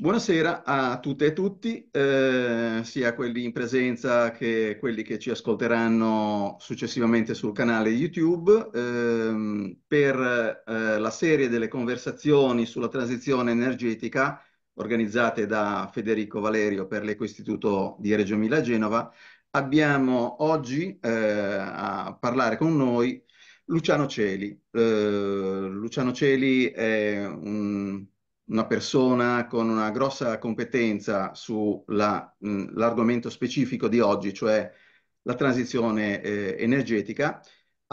Buonasera a tutte e tutti, eh, sia quelli in presenza che quelli che ci ascolteranno successivamente sul canale YouTube, eh, per eh, la serie delle conversazioni sulla transizione energetica organizzate da Federico Valerio per l'Ecoistituto di Reggio Emilia Genova. Abbiamo oggi eh, a parlare con noi Luciano Celi. Eh, Luciano Celi è un una persona con una grossa competenza sull'argomento mm, la, specifico di oggi, cioè la transizione eh, energetica,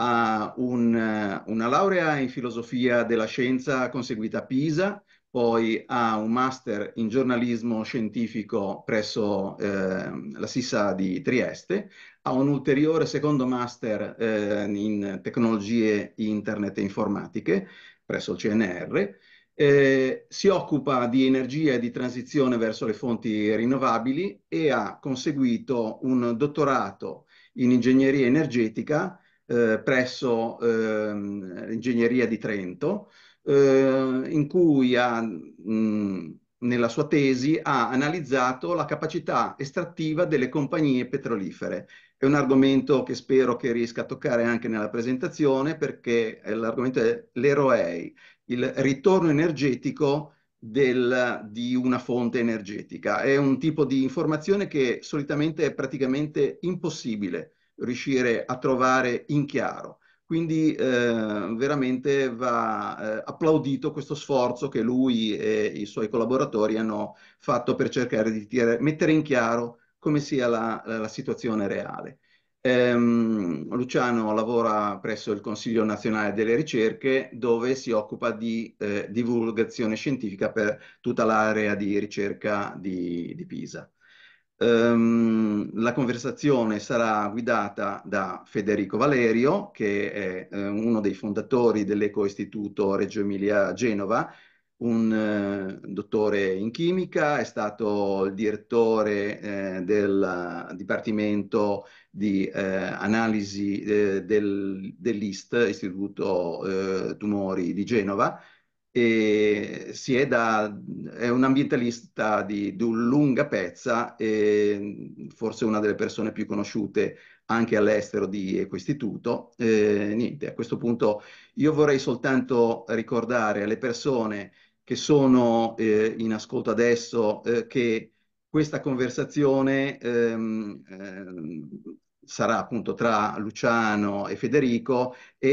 ha un, eh, una laurea in filosofia della scienza conseguita a Pisa, poi ha un master in giornalismo scientifico presso eh, la SISA di Trieste, ha un ulteriore secondo master eh, in tecnologie internet e informatiche presso il CNR, eh, si occupa di energia e di transizione verso le fonti rinnovabili e ha conseguito un dottorato in ingegneria energetica eh, presso ehm, l'ingegneria di Trento, eh, in cui ha, mh, nella sua tesi ha analizzato la capacità estrattiva delle compagnie petrolifere è un argomento che spero che riesca a toccare anche nella presentazione perché l'argomento è l'eroei, il ritorno energetico del, di una fonte energetica. È un tipo di informazione che solitamente è praticamente impossibile riuscire a trovare in chiaro. Quindi eh, veramente va eh, applaudito questo sforzo che lui e i suoi collaboratori hanno fatto per cercare di tirare, mettere in chiaro come sia la, la, la situazione reale. Ehm, Luciano lavora presso il Consiglio nazionale delle ricerche dove si occupa di eh, divulgazione scientifica per tutta l'area di ricerca di, di Pisa. Ehm, la conversazione sarà guidata da Federico Valerio, che è eh, uno dei fondatori dell'Eco Istituto Reggio Emilia Genova, un eh, dottore in chimica, è stato il direttore eh, del eh, Dipartimento di eh, analisi eh, del, dell'IST, Istituto eh, Tumori di Genova, e si è, da, è un ambientalista di, di lunga pezza, e forse una delle persone più conosciute anche all'estero di questo istituto. Eh, niente, a questo punto io vorrei soltanto ricordare alle persone che sono eh, in ascolto adesso eh, che questa conversazione ehm, ehm sarà appunto tra Luciano e Federico e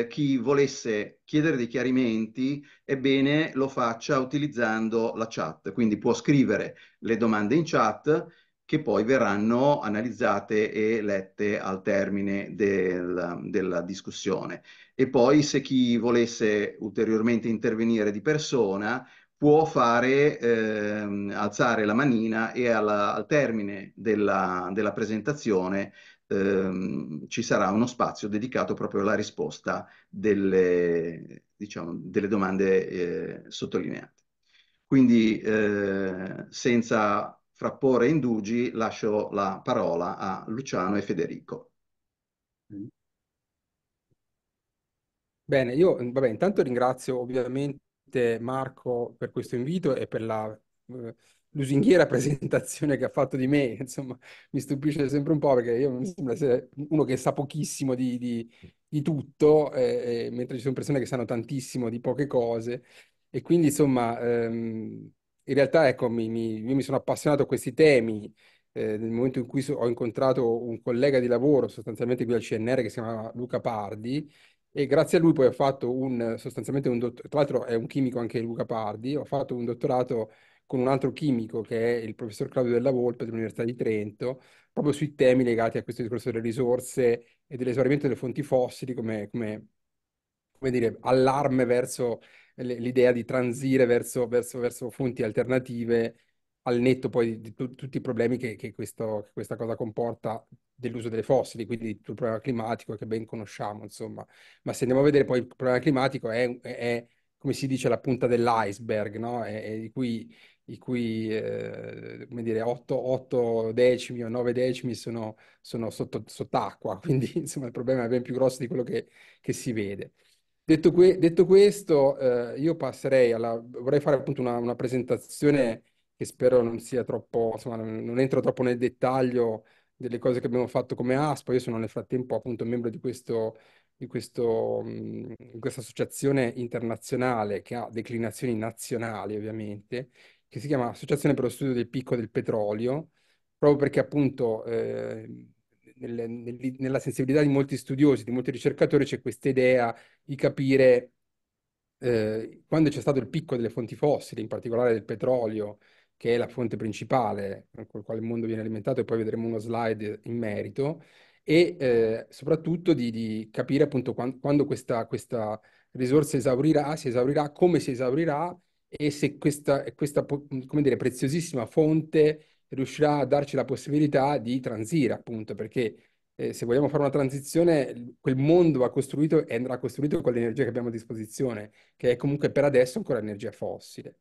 eh, chi volesse chiedere dei chiarimenti, ebbene lo faccia utilizzando la chat, quindi può scrivere le domande in chat che poi verranno analizzate e lette al termine del, della discussione. E poi se chi volesse ulteriormente intervenire di persona può fare eh, alzare la manina e alla, al termine della, della presentazione eh, ci sarà uno spazio dedicato proprio alla risposta delle, diciamo, delle domande eh, sottolineate. Quindi eh, senza frapporre indugi lascio la parola a Luciano e Federico. Bene, io vabbè, intanto ringrazio ovviamente Marco per questo invito e per la eh, lusinghiera presentazione che ha fatto di me, insomma mi stupisce sempre un po' perché io mi sembra essere uno che sa pochissimo di, di, di tutto, eh, eh, mentre ci sono persone che sanno tantissimo di poche cose e quindi insomma ehm, in realtà ecco, mi, mi, io mi sono appassionato a questi temi eh, nel momento in cui so, ho incontrato un collega di lavoro sostanzialmente qui al CNR che si chiama Luca Pardi e grazie a lui poi ho fatto un, sostanzialmente un dottorato, tra l'altro è un chimico anche Luca Pardi, ho fatto un dottorato con un altro chimico che è il professor Claudio Della Volpe dell'Università di Trento, proprio sui temi legati a questo discorso delle risorse e dell'esaurimento delle fonti fossili come, come, come dire, allarme verso l'idea di transire verso, verso, verso fonti alternative al netto poi di t- tutti i problemi che, che, questo, che, questa cosa comporta dell'uso delle fossili, quindi tutto il problema climatico che ben conosciamo, insomma. Ma se andiamo a vedere poi il problema climatico è, è, è come si dice, la punta dell'iceberg, no? È, di cui, di cui eh, come dire, 8, 8, decimi o 9 decimi sono, sono sotto, sott'acqua, quindi insomma il problema è ben più grosso di quello che, che si vede. Detto, que- detto questo, eh, io passerei alla... vorrei fare appunto una, una presentazione che spero non sia troppo, insomma, non, entro troppo nel dettaglio delle cose che abbiamo fatto come ASPA. Io sono nel frattempo appunto membro di, questo, di, questo, di questa associazione internazionale che ha declinazioni nazionali, ovviamente, che si chiama Associazione per lo Studio del Picco del Petrolio, proprio perché appunto eh, nel, nel, nella sensibilità di molti studiosi, di molti ricercatori, c'è questa idea di capire eh, quando c'è stato il picco delle fonti fossili, in particolare del petrolio, che è la fonte principale eh, con la quale il mondo viene alimentato, e poi vedremo uno slide in merito, e eh, soprattutto di, di, capire appunto quando, quando questa, questa, risorsa esaurirà, si esaurirà, come si esaurirà e se questa, questa dire, preziosissima fonte riuscirà a darci la possibilità di transire, appunto, perché eh, se vogliamo fare una transizione, quel mondo va costruito e andrà costruito con l'energia che abbiamo a disposizione, che è comunque per adesso ancora energia fossile.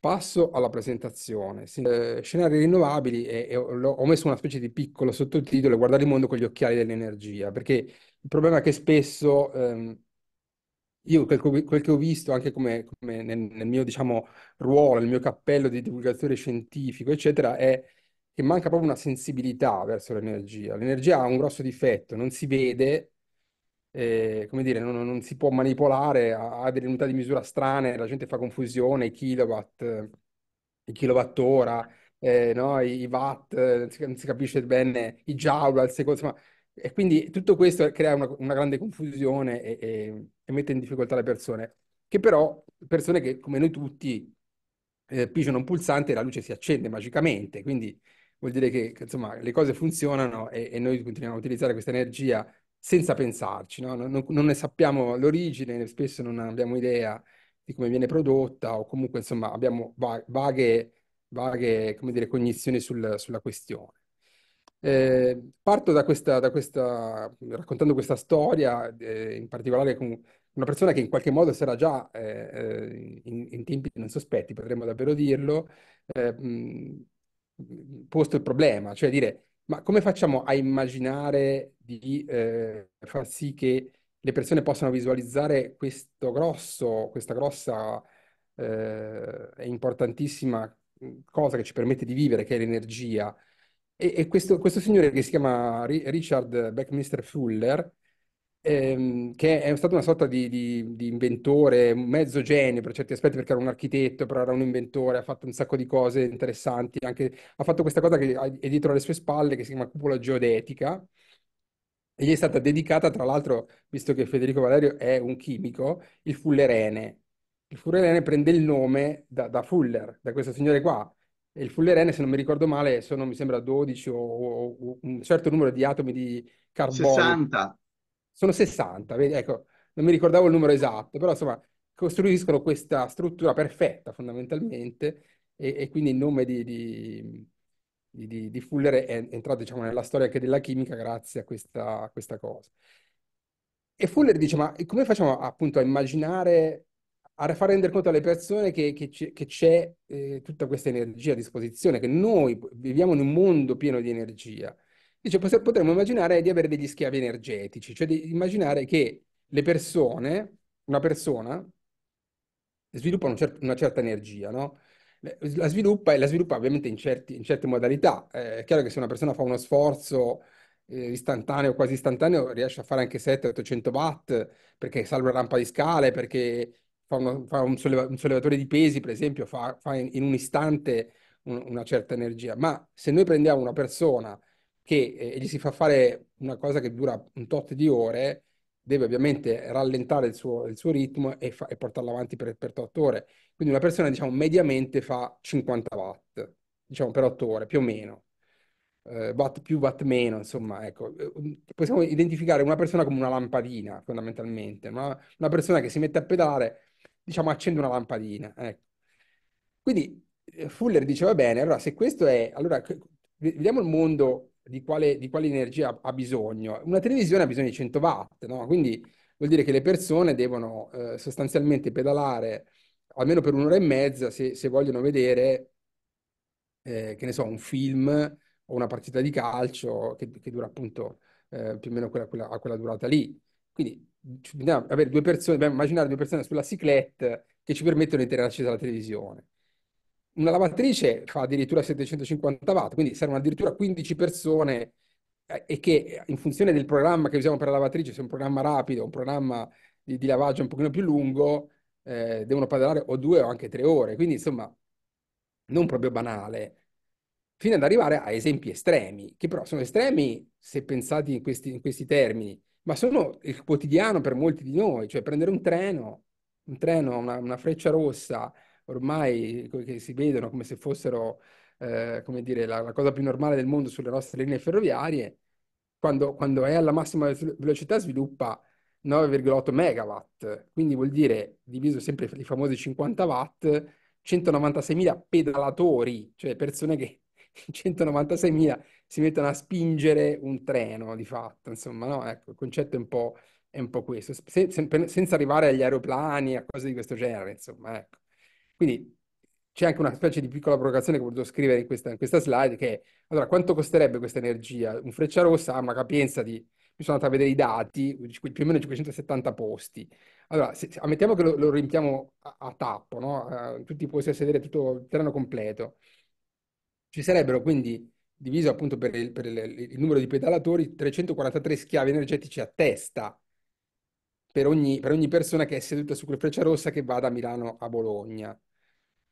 Passo alla presentazione. Eh, scenari rinnovabili, e, e ho, messo una specie di piccolo sottotitolo, guardare il mondo con gli occhiali dell'energia, perché il problema è che spesso, ehm, io quel, quel, che ho visto anche come, come nel, nel, mio diciamo, ruolo, nel mio cappello di divulgatore scientifico, eccetera, è che manca proprio una sensibilità verso l'energia. L'energia ha un grosso difetto, non si vede, eh, come dire, non, non, si può manipolare, ha, ha, delle unità di misura strane, la gente fa confusione, i kilowatt, i kilowattora, eh, no? I, i watt, non si, non si, capisce bene, i joule insomma, e quindi tutto questo crea una, una grande confusione e, e, e, mette in difficoltà le persone, che però, persone che come noi tutti eh, pigiano un pulsante e la luce si accende magicamente, quindi vuol dire che, che insomma, le cose funzionano e, e noi continuiamo a utilizzare questa energia senza pensarci, no? non, non, ne sappiamo l'origine, spesso non abbiamo idea di come viene prodotta o comunque insomma abbiamo va- vaghe, vaghe dire, cognizioni sul, sulla questione. Eh, parto da questa, da questa, raccontando questa storia, eh, in particolare con una persona che in qualche modo sarà già eh, eh in, in, tempi non sospetti, potremmo davvero dirlo, eh, mh, posto il problema, cioè dire ma come facciamo a immaginare di eh, far sì che le persone possano visualizzare questo grosso, questa grossa eh, e eh, importantissima mm, cosa che ci permette di vivere, che è l'energia? E, e questo, questo, signore che si chiama Richard Beckminster Fuller ehm, che è stato una sorta di, di, di, inventore, un mezzo genio per certi aspetti, perché era un architetto, però era un inventore, ha fatto un sacco di cose interessanti, anche, ha fatto questa cosa che è dietro alle sue spalle, che si chiama cupola geodetica, e gli è stata dedicata, tra l'altro, visto che Federico Valerio è un chimico, il fullerene. Il fullerene prende il nome da, da Fuller, da questo signore qua, il fullerene, se non mi ricordo male, sono mi sembra 12 o, o, o un certo numero di atomi di carbonio. 60 sono 60, vedi, ecco, non mi ricordavo il numero esatto, però insomma costruiscono questa struttura perfetta fondamentalmente e, e quindi il nome di, di, di, di Fuller è entrato diciamo, nella storia anche della chimica grazie a questa, a questa cosa. E Fuller dice, ma come facciamo appunto a immaginare a far rendere conto alle persone che, che, che c'è eh, tutta questa energia a disposizione, che noi viviamo in un mondo pieno di energia Dice, potremmo immaginare di avere degli schiavi energetici, cioè di immaginare che le persone, una persona, sviluppa un cer- una certa energia, no? La sviluppa e la sviluppa ovviamente in, certi, in certe modalità. Eh, è chiaro che se una persona fa uno sforzo eh, istantaneo, quasi istantaneo, riesce a fare anche 700-800 watt perché salva una rampa di scale, perché fa, uno, fa un, solleva- un, sollevatore di pesi, per esempio, fa, fa in, in, un istante un, una certa energia. Ma se noi prendiamo una persona che eh, gli si fa fare una cosa che dura un tot di ore, deve ovviamente rallentare il suo, il suo ritmo e, fa, e portarlo avanti per, per 8 ore. Quindi una persona, diciamo, mediamente fa 50 watt, diciamo, per 8 ore, più o meno. Eh, watt più, watt meno, insomma, ecco. Eh, possiamo identificare una persona come una lampadina, fondamentalmente. Una, una persona che si mette a pedalare, diciamo, accende una lampadina, ecco. Quindi eh, Fuller dice, va bene, allora se questo è, allora vediamo il mondo di quale, di quale energia ha bisogno. Una televisione ha bisogno di 100 watt, no? quindi vuol dire che le persone devono eh, sostanzialmente pedalare almeno per un'ora e mezza se, se vogliono vedere, eh, che ne so, un film o una partita di calcio che, che dura appunto eh, più o meno quella, quella, a quella durata lì. Quindi dobbiamo, avere due persone, dobbiamo immaginare due persone sulla ciclette che ci permettono di tenere accesa la televisione. Una lavatrice fa addirittura 750 watt, quindi servono addirittura 15 persone eh, e che eh, in funzione del programma che usiamo per la lavatrice, se è un programma rapido, un programma di, di lavaggio un pochino più lungo, eh, devono parlare o due o anche tre ore. Quindi insomma, non proprio banale, fino ad arrivare a esempi estremi, che però sono estremi se pensati in questi, in questi termini, ma sono il quotidiano per molti di noi, cioè prendere un treno, un treno, una, una freccia rossa, ormai che si vedono come se fossero, eh, come dire, la, la, cosa più normale del mondo sulle nostre linee ferroviarie, quando, quando è alla massima velocità sviluppa 9,8 megawatt, quindi vuol dire, diviso sempre i famosi 50 watt, 196.000 pedalatori, cioè persone che 196.000 si mettono a spingere un treno, di fatto, insomma, no? Ecco, il concetto è un po', è un po questo, se, se, senza arrivare agli aeroplani, a cose di questo genere, insomma, ecco. Quindi c'è anche una specie di piccola provocazione che ho voluto scrivere in questa, in questa slide, che è, allora, quanto costerebbe questa energia? Un freccia rossa ha una capienza di, mi sono andato a vedere i dati, più o meno 570 posti. Allora, se, se, ammettiamo che lo, lo riempiamo a, a tappo, no? a, tutti i posti a sedere, tutto il terreno completo. Ci sarebbero quindi, diviso appunto per il, per il, il numero di pedalatori, 343 schiavi energetici a testa per ogni, per ogni persona che è seduta su quel freccia rossa che va da Milano a Bologna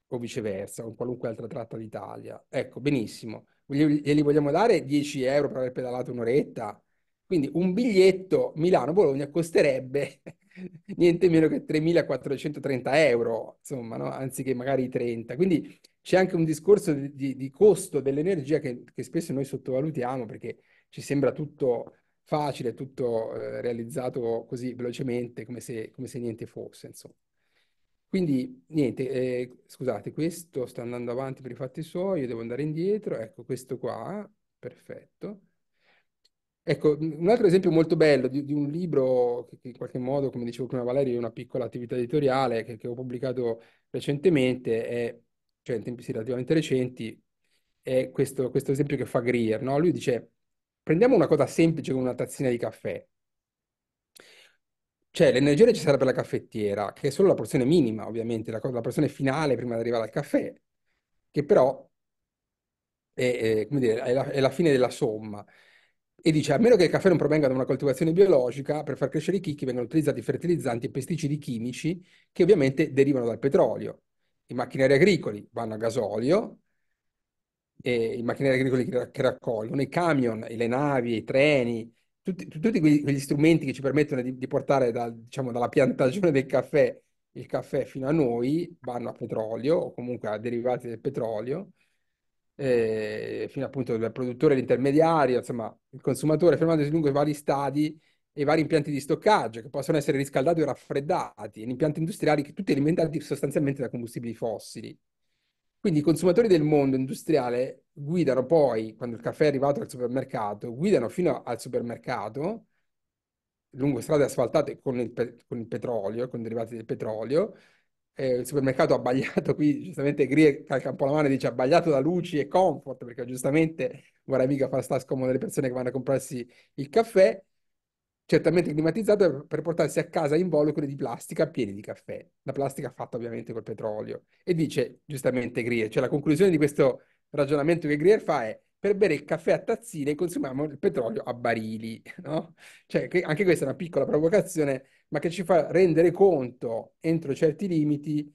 o viceversa, con qualunque altra tratta d'Italia. Ecco, benissimo. Glieli vogliamo dare 10 euro per aver pedalato un'oretta? Quindi un biglietto Milano-Bologna costerebbe niente meno che 3.430 euro, insomma, no? anziché magari 30. Quindi c'è anche un discorso di, di, di costo dell'energia che, che, spesso noi sottovalutiamo perché ci sembra tutto facile, tutto eh, realizzato così velocemente, come se, come se niente fosse, insomma. Quindi niente, eh, scusate, questo sta andando avanti per i fatti suoi, io devo andare indietro, ecco questo qua, perfetto. Ecco, un altro esempio molto bello di, di, un libro che in qualche modo, come dicevo prima Valerio, è una piccola attività editoriale che, che ho pubblicato recentemente, è, cioè in tempi relativamente recenti, è questo, questo esempio che fa Greer. No? Lui dice, prendiamo una cosa semplice come una tazzina di caffè cioè, l'energia necessaria per la caffettiera, che è solo la porzione minima, ovviamente, la, la porzione finale prima di arrivare al caffè, che però è, è, dire, è, la, è la fine della somma e dice a meno che il caffè non provenga da una coltivazione biologica, per far crescere i chicchi vengono utilizzati fertilizzanti e pesticidi chimici che ovviamente derivano dal petrolio. I macchinari agricoli vanno a gasolio, i macchinari agricoli che raccolgono, i camion, le navi, i treni, tutti, tutti quegli, quegli, strumenti che ci permettono di, di portare dal, diciamo, dalla piantagione del caffè il caffè fino a noi vanno a petrolio o comunque a derivati del petrolio, eh, fino appunto al produttore, l'intermediario, insomma il consumatore fermandosi lungo i vari stadi e i vari impianti di stoccaggio che possono essere riscaldati o raffreddati, in impianti industriali che tutti alimentati sostanzialmente da combustibili fossili. Quindi i consumatori del mondo industriale guidano poi, quando il caffè è arrivato al supermercato, guidano fino al supermercato, lungo strade asfaltate con il, pe- con il petrolio, con derivati del petrolio, eh, il supermercato abbagliato qui, giustamente Grie calca un po' la mano e dice abbagliato da luci e comfort, perché giustamente guarda mica fa sta scomodo le persone che vanno a comprarsi il caffè, certamente climatizzato per, portarsi a casa involucri di plastica pieni di caffè. La plastica fatta ovviamente col petrolio. E dice giustamente Greer, cioè la conclusione di questo ragionamento che Greer fa è per bere il caffè a tazzine consumiamo il petrolio a barili, no? Cioè, anche questa è una piccola provocazione, ma che ci fa rendere conto, entro certi limiti,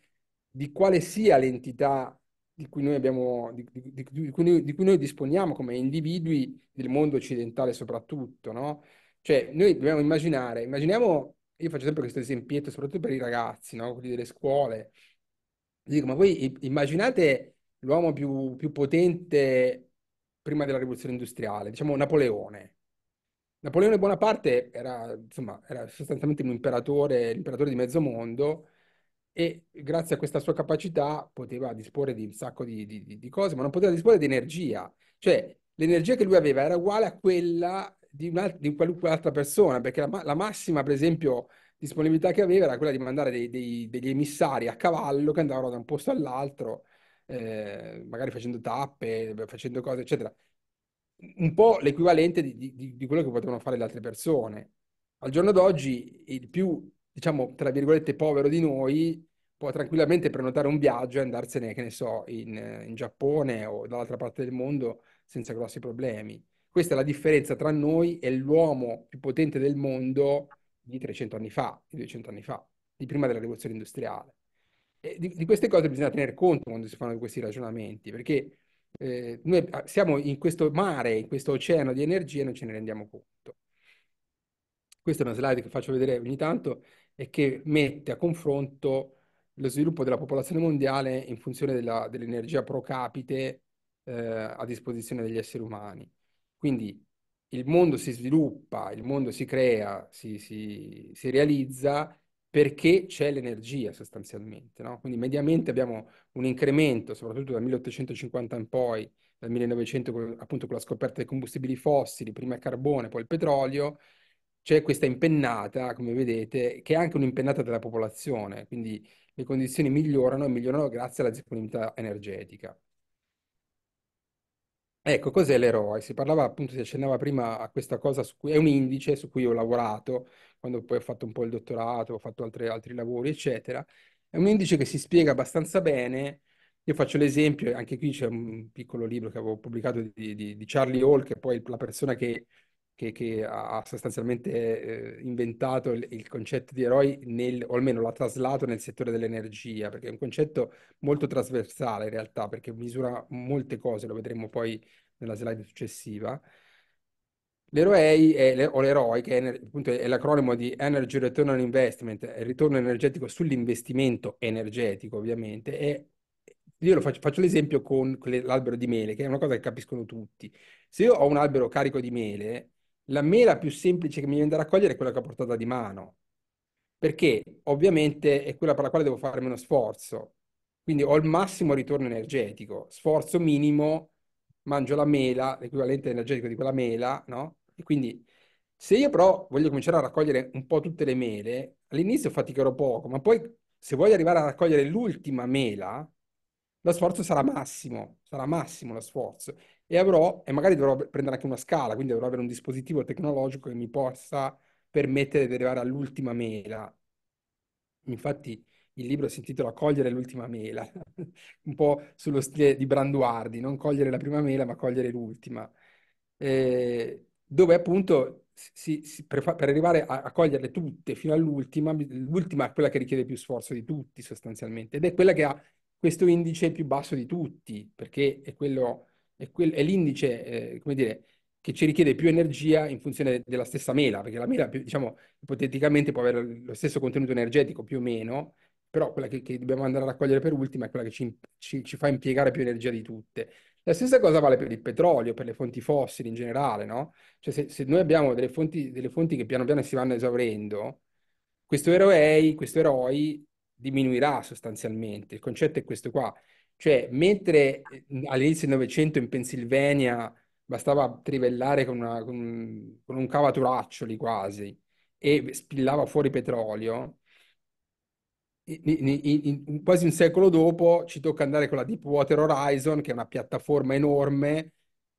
di quale sia l'entità di cui noi, abbiamo, di, di, di, cui noi, cui noi disponiamo come individui del mondo occidentale soprattutto, no? Cioè, noi dobbiamo immaginare, immaginiamo, io faccio sempre questo esempietto, soprattutto per i ragazzi, no? quelli delle scuole. Dico, ma voi immaginate l'uomo più, più potente prima della rivoluzione industriale, diciamo Napoleone. Napoleone Bonaparte era, insomma, era sostanzialmente un imperatore, l'imperatore di mezzo mondo e grazie a questa sua capacità poteva disporre di un sacco di, di, di cose, ma non poteva disporre di energia. Cioè, l'energia che lui aveva era uguale a quella di, un, di qualunque altra persona, perché la, la, massima, per esempio, disponibilità che aveva era quella di mandare dei, dei, degli emissari a cavallo che andavano da un posto all'altro, eh, magari facendo tappe, facendo cose, eccetera. Un po' l'equivalente di, di, di quello che potevano fare le altre persone. Al giorno d'oggi, il più, diciamo, tra virgolette, povero di noi può tranquillamente prenotare un viaggio e andarsene, che ne so, in, in Giappone o dall'altra parte del mondo senza grossi problemi. Questa è la differenza tra noi e l'uomo più potente del mondo di 300 anni fa, di 200 anni fa, di prima della rivoluzione industriale. Di, di, queste cose bisogna tenere conto quando si fanno questi ragionamenti, perché eh, noi ah, siamo in questo mare, in questo oceano di energia e non ce ne rendiamo conto. Questa è una slide che faccio vedere ogni tanto e che mette a confronto lo sviluppo della popolazione mondiale in funzione della, dell'energia pro capite eh, a disposizione degli esseri umani. Quindi il mondo si sviluppa, il mondo si crea, si, si, si realizza perché c'è l'energia sostanzialmente. No? Quindi mediamente abbiamo un incremento, soprattutto dal 1850 in poi, dal 1900 appunto con la scoperta dei combustibili fossili, prima il carbone, poi il petrolio, c'è questa impennata, come vedete, che è anche un'impennata della popolazione, quindi le condizioni migliorano e migliorano grazie alla disponibilità energetica. Ecco, cos'è l'eroe? Si parlava appunto, si accennava prima a questa cosa, su cui, è un indice su cui ho lavorato, quando poi ho fatto un po' il dottorato, ho fatto altre, altri lavori, eccetera. È un indice che si spiega abbastanza bene. Io faccio l'esempio, anche qui c'è un piccolo libro che avevo pubblicato di, di, di Charlie Hall, che è poi la persona che che, che ha sostanzialmente eh, inventato il, il, concetto di eroi, nel, o almeno l'ha traslato nel settore dell'energia, perché è un concetto molto trasversale in realtà, perché misura molte cose, lo vedremo poi nella slide successiva. L'eroe è, o l'eroe, che è, appunto, è l'acronimo di Energy Return on Investment, è ritorno energetico sull'investimento energetico ovviamente, è io faccio, faccio, l'esempio con l'albero di mele, che è una cosa che capiscono tutti. Se io ho un albero carico di mele, la mela più semplice che mi viene da raccogliere è quella che ho portata di mano, perché ovviamente è quella per la quale devo fare meno sforzo. Quindi ho il massimo ritorno energetico, sforzo minimo, mangio la mela, l'equivalente energetico di quella mela, no? E quindi se io però voglio cominciare a raccogliere un po' tutte le mele, all'inizio faticherò poco, ma poi se voglio arrivare a raccogliere l'ultima mela, lo sforzo sarà massimo, sarà massimo lo sforzo e avrò, e magari dovrò prendere anche una scala, quindi dovrò avere un dispositivo tecnologico che mi possa permettere di arrivare all'ultima mela. Infatti il libro si intitola Cogliere l'ultima mela, un po' sullo stile di Branduardi, non cogliere la prima mela ma cogliere l'ultima, eh, dove appunto si, si, per, per, arrivare a, a, coglierle tutte fino all'ultima, l'ultima è quella che richiede più sforzo di tutti sostanzialmente ed è quella che ha questo indice più basso di tutti, perché è quello è, quel, è l'indice, eh, come dire, che ci richiede più energia in funzione della stessa mela, perché la mela, diciamo, ipoteticamente può avere lo stesso contenuto energetico più o meno, però quella che, che dobbiamo andare a raccogliere per ultima è quella che ci, ci, ci, fa impiegare più energia di tutte. La stessa cosa vale per il petrolio, per le fonti fossili in generale, no? Cioè se, se noi abbiamo delle fonti, delle fonti, che piano piano si vanno esaurendo, questo eroe, questo eroi diminuirà sostanzialmente. Il concetto è questo qua. Cioè, mentre eh, all'inizio del Novecento in Pennsylvania bastava trivellare con, una, con, con un cavaturaccioli quasi e spillava fuori petrolio, in, in, in, quasi un secolo dopo ci tocca andare con la Deepwater Horizon, che è una piattaforma enorme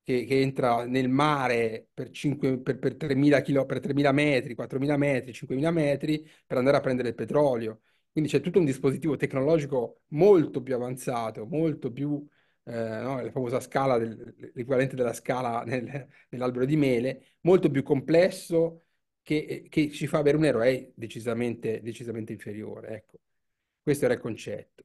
che, che entra nel mare per, 5, per, per, 3.000 km, per 3.000 metri, 4.000 metri, 5.000 metri per andare a prendere il petrolio. Quindi c'è tutto un dispositivo tecnologico molto più avanzato, molto più, eh, no, la famosa scala, del, l'equivalente della scala nel, nell'albero di mele, molto più complesso che, che, ci fa avere un eroe decisamente, decisamente inferiore. Ecco, questo era il concetto.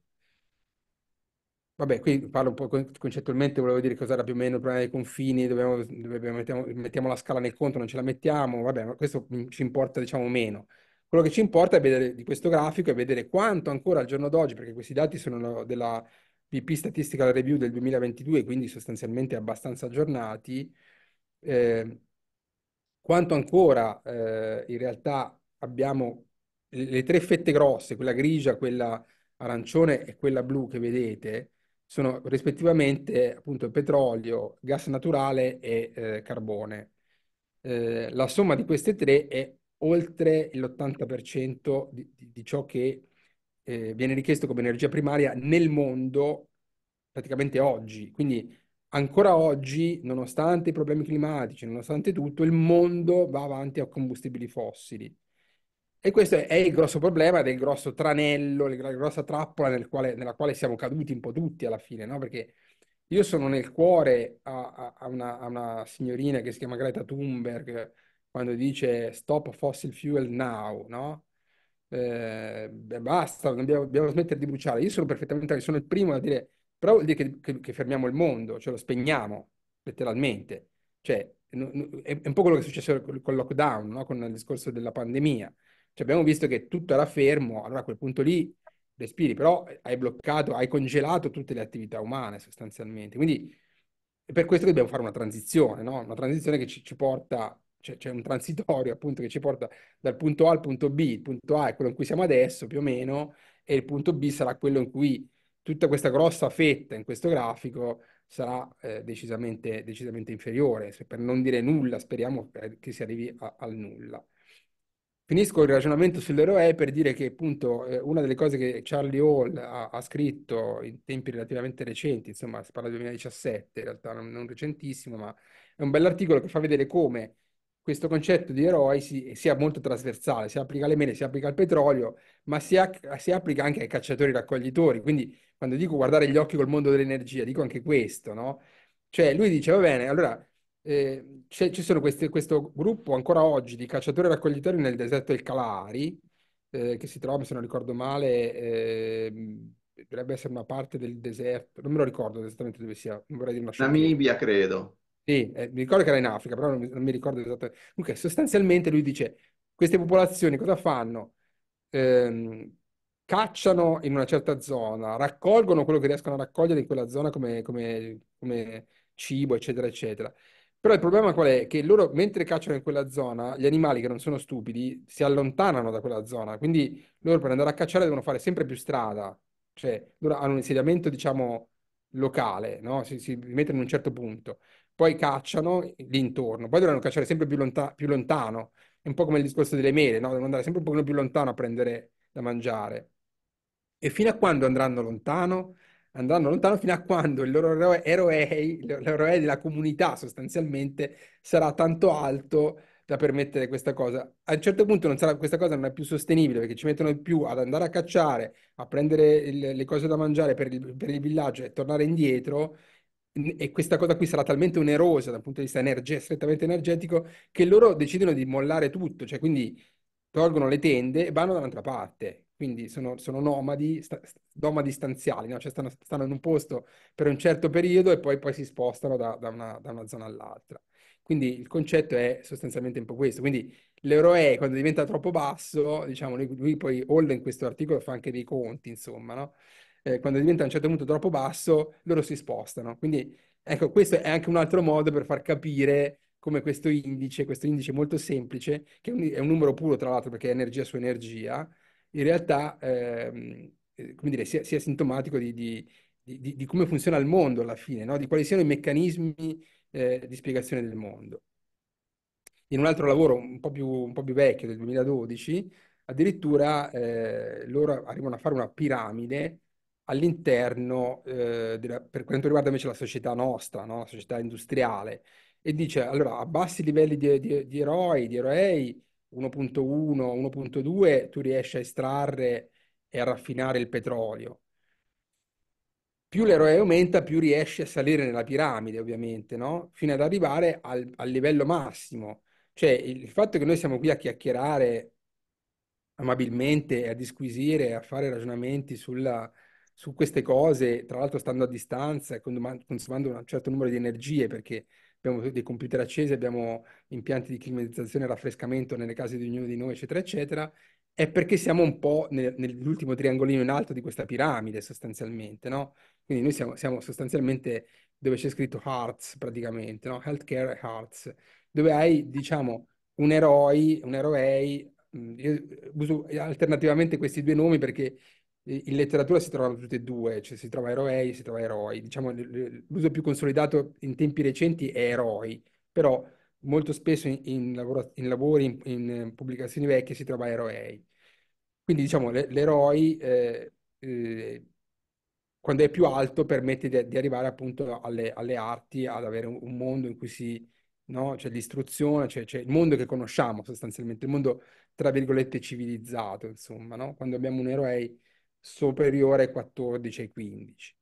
Vabbè, qui parlo un po' concettualmente, volevo dire cos'era più o meno il problema dei confini, dove mettiamo, mettiamo, la scala nel conto, non ce la mettiamo, vabbè, ma questo ci importa diciamo meno. Quello che ci importa è vedere di questo grafico è vedere quanto ancora al giorno d'oggi, perché questi dati sono della BP Statistical Review del 2022, quindi sostanzialmente abbastanza aggiornati, eh, quanto ancora eh, in realtà abbiamo le, le tre fette grosse, quella grigia, quella arancione e quella blu che vedete, sono rispettivamente appunto petrolio, gas naturale e eh, carbone. Eh, la somma di queste tre è oltre l'80% di, di, di, ciò che eh, viene richiesto come energia primaria nel mondo praticamente oggi. Quindi ancora oggi, nonostante i problemi climatici, nonostante tutto, il mondo va avanti a combustibili fossili. E questo è il grosso problema ed è il grosso tranello, la grossa trappola nel quale, nella quale siamo caduti un po' tutti alla fine, no? Perché io sono nel cuore a, a, una, a una signorina che si chiama Greta Thunberg, quando dice stop fossil fuel now, no? Eh, basta, dobbiamo, dobbiamo, smettere di bruciare. Io sono perfettamente, sono il primo a dire, però vuol dire che, che, che fermiamo il mondo, cioè lo spegniamo, letteralmente. Cioè, è un po' quello che è successo con il lockdown, no? con il discorso della pandemia. Cioè, abbiamo visto che tutto era fermo, allora a quel punto lì respiri, però hai bloccato, hai congelato tutte le attività umane sostanzialmente. Quindi per questo dobbiamo fare una transizione, no? una transizione che ci, ci porta c'è, c'è un transitorio appunto che ci porta dal punto A al punto B, il punto A è quello in cui siamo adesso più o meno, e il punto B sarà quello in cui tutta questa grossa fetta in questo grafico sarà eh, decisamente, decisamente, inferiore, per non dire nulla, speriamo che si arrivi a, al nulla. Finisco il ragionamento sull'eroe per dire che appunto eh, una delle cose che Charlie Hall ha, ha, scritto in tempi relativamente recenti, insomma si parla del 2017, in realtà non, non recentissimo, ma è un bell'articolo che fa vedere come questo concetto di eroi si, sia molto trasversale, si applica alle mele, si applica al petrolio, ma si, si applica anche ai cacciatori raccoglitori. Quindi quando dico guardare gli occhi col mondo dell'energia, dico anche questo, no? Cioè lui dice, va bene, allora eh, ci sono questi, questo gruppo ancora oggi di cacciatori raccoglitori nel deserto del Calari, eh, che si trova, se non ricordo male, eh, dovrebbe essere una parte del deserto, non me lo ricordo esattamente dove sia, non vorrei dire una sciocca. Namibia, credo. Sì, eh, mi ricordo che era in Africa, però non mi, non mi ricordo esattamente. Comunque, sostanzialmente lui dice, queste popolazioni cosa fanno? Ehm, cacciano in una certa zona, raccolgono quello che riescono a raccogliere in quella zona come, come, come cibo, eccetera, eccetera. Però il problema qual è? Che loro, mentre cacciano in quella zona, gli animali che non sono stupidi si allontanano da quella zona. Quindi loro per andare a cacciare devono fare sempre più strada. Cioè, loro hanno un insediamento, diciamo, locale, no? si, si mettono in un certo punto poi cacciano l'intorno, poi dovranno cacciare sempre più, lonta- più lontano, è un po' come il discorso delle mele, no? devono andare sempre un pochino più lontano a prendere da mangiare. E fino a quando andranno lontano? Andranno lontano fino a quando il loro eroe, eroe l'eroe della comunità sostanzialmente sarà tanto alto da permettere questa cosa. A un certo punto non sarà, questa cosa non è più sostenibile perché ci mettono più ad andare a cacciare, a prendere il, le cose da mangiare per il, per il villaggio e tornare indietro e questa cosa qui sarà talmente onerosa dal punto di vista energe- strettamente energetico che loro decidono di mollare tutto, cioè quindi tolgono le tende e vanno da un'altra parte. Quindi sono, sono nomadi, sta, nomadi stanziali, no? cioè stanno, stanno, in un posto per un certo periodo e poi, poi si spostano da, da, una, da una zona all'altra. Quindi il concetto è sostanzialmente un po' questo. Quindi l'eroe quando diventa troppo basso, diciamo, lui, lui poi Holden in questo articolo fa anche dei conti, insomma, no? eh, quando diventa a un certo punto troppo basso, loro si spostano. Quindi ecco, questo è anche un altro modo per far capire come questo indice, questo indice molto semplice, che è un numero puro tra l'altro perché è energia su energia, in realtà ehm, eh, come dire, sia, sia sintomatico di, di, di, di, come funziona il mondo alla fine, no? di quali siano i meccanismi eh, di spiegazione del mondo. In un altro lavoro un po' più, un po più vecchio del 2012, addirittura eh, loro arrivano a fare una piramide all'interno, eh, della, per quanto riguarda invece la società nostra, no? la società industriale, e dice allora a bassi livelli di, di, di eroi, di eroei, 1.1, 1.2, tu riesci a estrarre e a raffinare il petrolio. Più l'eroe aumenta, più riesci a salire nella piramide, ovviamente, no? fino ad arrivare al, al livello massimo. Cioè, il fatto che noi siamo qui a chiacchierare amabilmente, a disquisire, a fare ragionamenti sulla, su queste cose, tra l'altro stando a distanza e consumando un certo numero di energie perché abbiamo dei computer accesi, abbiamo impianti di climatizzazione e raffrescamento nelle case di ognuno di noi, eccetera, eccetera, è perché siamo un po' nel, nell'ultimo triangolino in alto di questa piramide sostanzialmente, no? Quindi noi siamo, siamo sostanzialmente dove c'è scritto Hearts praticamente, no? Healthcare Hearts, dove hai, diciamo, un eroe, un eroe, io uso alternativamente questi due nomi perché in letteratura si trovano tutte e due, cioè si trova eroei, si trova eroi. Diciamo, l'uso più consolidato in tempi recenti è eroi, però molto spesso in, in, lavoro, in lavori, in, in, eh, pubblicazioni vecchie si trova eroi. Quindi diciamo, l'eroi eh, eh, quando è più alto permette di, di arrivare appunto alle, alle, arti, ad avere un, un mondo in cui si, no? c'è l'istruzione, c'è, c'è, il mondo che conosciamo sostanzialmente, il mondo tra virgolette civilizzato, insomma, no? quando abbiamo un eroe superiore ai 14 ai 15.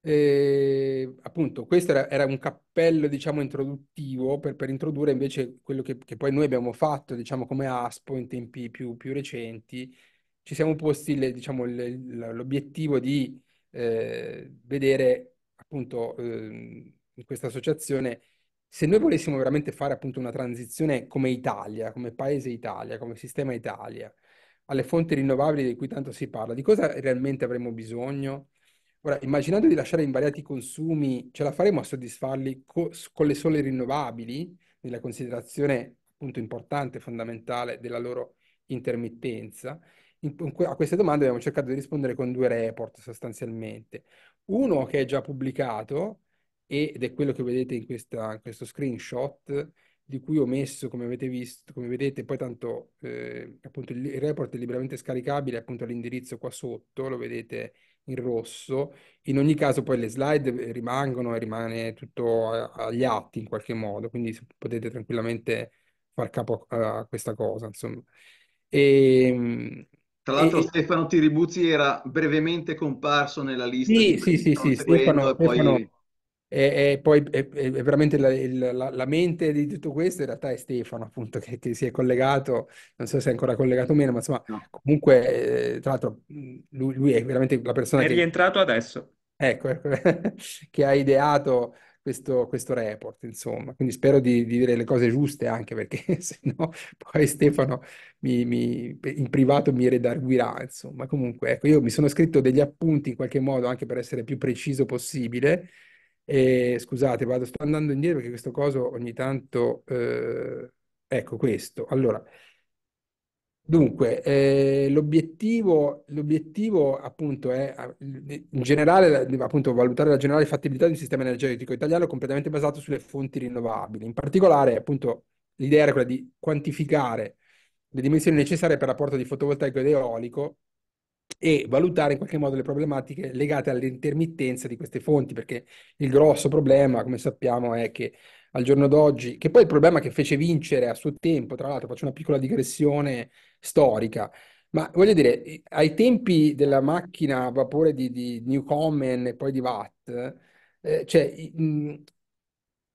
E, ehm, appunto, questo era, era, un cappello, diciamo, introduttivo per, per introdurre invece quello che, che, poi noi abbiamo fatto, diciamo, come ASPO in tempi più, più recenti. Ci siamo posti, le, diciamo, le, l'obiettivo di eh, vedere, appunto, eh, in questa associazione, se noi volessimo veramente fare, appunto, una transizione come Italia, come paese Italia, come sistema Italia, alle fonti rinnovabili di cui tanto si parla, di cosa realmente avremo bisogno? Ora, immaginando di lasciare invariati i consumi, ce la faremo a soddisfarli co- con le sole rinnovabili, nella considerazione appunto importante, fondamentale della loro intermittenza? a queste domande abbiamo cercato di rispondere con due report sostanzialmente. Uno che è già pubblicato ed è quello che vedete in, questa, in questo screenshot di cui ho messo, come avete visto, come vedete, poi tanto eh, appunto il report è liberamente scaricabile appunto all'indirizzo qua sotto, lo vedete in rosso. In ogni caso poi le slide eh, rimangono e rimane tutto agli atti in qualche modo, quindi potete tranquillamente far capo a, questa cosa, insomma. E, ehm, tra l'altro e... Stefano Tiribuzzi era brevemente comparso nella lista. di Sì, sì, sì, sì Stefano, poi... Stefano, e, e poi è, è veramente la, la, la, mente di tutto questo in realtà è Stefano appunto che, che, si è collegato non so se è ancora collegato o meno ma insomma no. comunque eh, tra l'altro lui, lui, è veramente la persona è che... rientrato adesso ecco, ecco che ha ideato questo, questo, report, insomma. Quindi spero di, di, dire le cose giuste anche perché se no poi Stefano mi, mi, in privato mi redarguirà, insomma. Comunque, ecco, io mi sono scritto degli appunti in qualche modo anche per essere più preciso possibile e, scusate, vado, sto andando indietro perché questo coso ogni tanto... Eh, ecco questo. Allora, Dunque, eh, l'obiettivo, l'obiettivo, appunto è in generale appunto, valutare la generale fattibilità di un sistema energetico italiano completamente basato sulle fonti rinnovabili. In particolare, appunto, l'idea era quella di quantificare le dimensioni necessarie per l'apporto di fotovoltaico ed eolico e valutare in qualche modo le problematiche legate all'intermittenza di queste fonti, perché il grosso problema, come sappiamo, è che al giorno d'oggi, che poi il problema che fece vincere a suo tempo, tra l'altro faccio una piccola digressione storica, ma voglio dire, ai tempi della macchina a vapore di, di Newcomen e poi di Watt, eh, cioè, mh,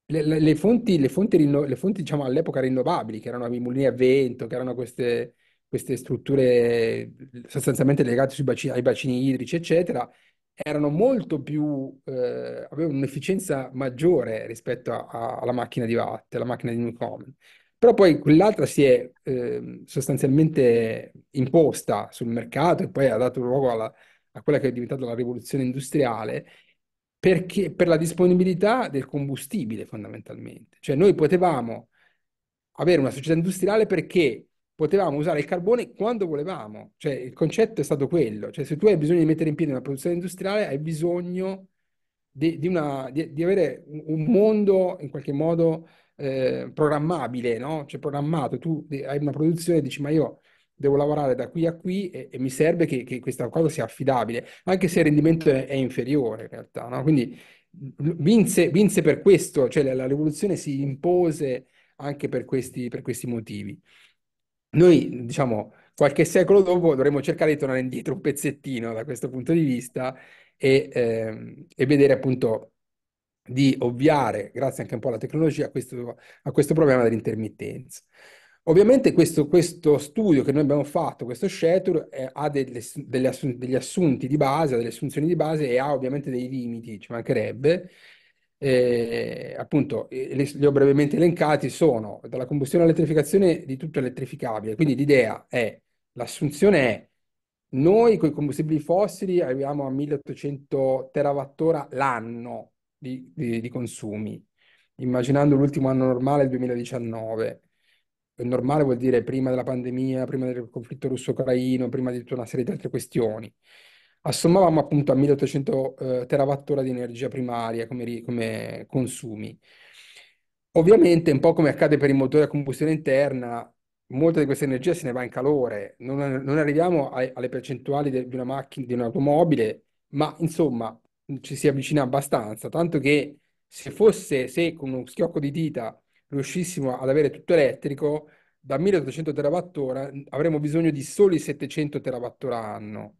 le, le, le, fonti, le fonti, rinno, le fonti diciamo, all'epoca rinnovabili, che erano i mulini a vento, che erano queste queste strutture eh, sostanzialmente legate bacini, ai bacini idrici, eccetera, erano molto più, eh, avevano un'efficienza maggiore rispetto a, a, alla macchina di Watt, alla macchina di Newcomen. Però poi quell'altra si è eh, sostanzialmente imposta sul mercato e poi ha dato luogo alla, a quella che è diventata la rivoluzione industriale perché, per la disponibilità del combustibile fondamentalmente. Cioè noi potevamo avere una società industriale perché potevamo usare il carbone quando volevamo, cioè il concetto è stato quello, cioè se tu hai bisogno di mettere in piedi una produzione industriale hai bisogno di, di, una, di, di avere un mondo in qualche modo eh, programmabile, no? cioè programmato, tu hai una produzione e dici ma io devo lavorare da qui a qui e, e mi serve che, che, questa cosa sia affidabile, anche se il rendimento è, è inferiore in realtà, no? quindi vinse, vinse, per questo, cioè la, la rivoluzione si impose anche per questi, per questi motivi. Noi, diciamo, qualche secolo dopo dovremmo cercare di tornare indietro un pezzettino da questo punto di vista e, ehm, e vedere appunto di ovviare, grazie anche un po' alla tecnologia, a questo, a questo problema dell'intermittenza. Ovviamente questo, questo, studio che noi abbiamo fatto, questo Shetur, eh, ha delle, delle assun- degli assunti di base, ha delle assunzioni di base e ha ovviamente dei limiti, ci mancherebbe, eh, appunto, eh, li ho brevemente elencati, sono dalla combustione all'elettrificazione di tutto elettrificabile. Quindi l'idea è, l'assunzione è, noi con i combustibili fossili arriviamo a 1800 terawattora l'anno di, di, di consumi, immaginando l'ultimo anno normale, il 2019 normale vuol dire prima della pandemia, prima del conflitto russo-ucraino, prima di tutta una serie di altre questioni assommavamo appunto a 1800 eh, terawattora di energia primaria come, come consumi. Ovviamente, un po' come accade per i motori a combustione interna, molta di questa energia se ne va in calore, non, non arriviamo a, alle percentuali de, di una macchina, di un'automobile, ma insomma ci si avvicina abbastanza, tanto che se fosse, se con uno schiocco di dita riuscissimo ad avere tutto elettrico, da 1800 terawattora avremmo bisogno di soli 700 terawattora anno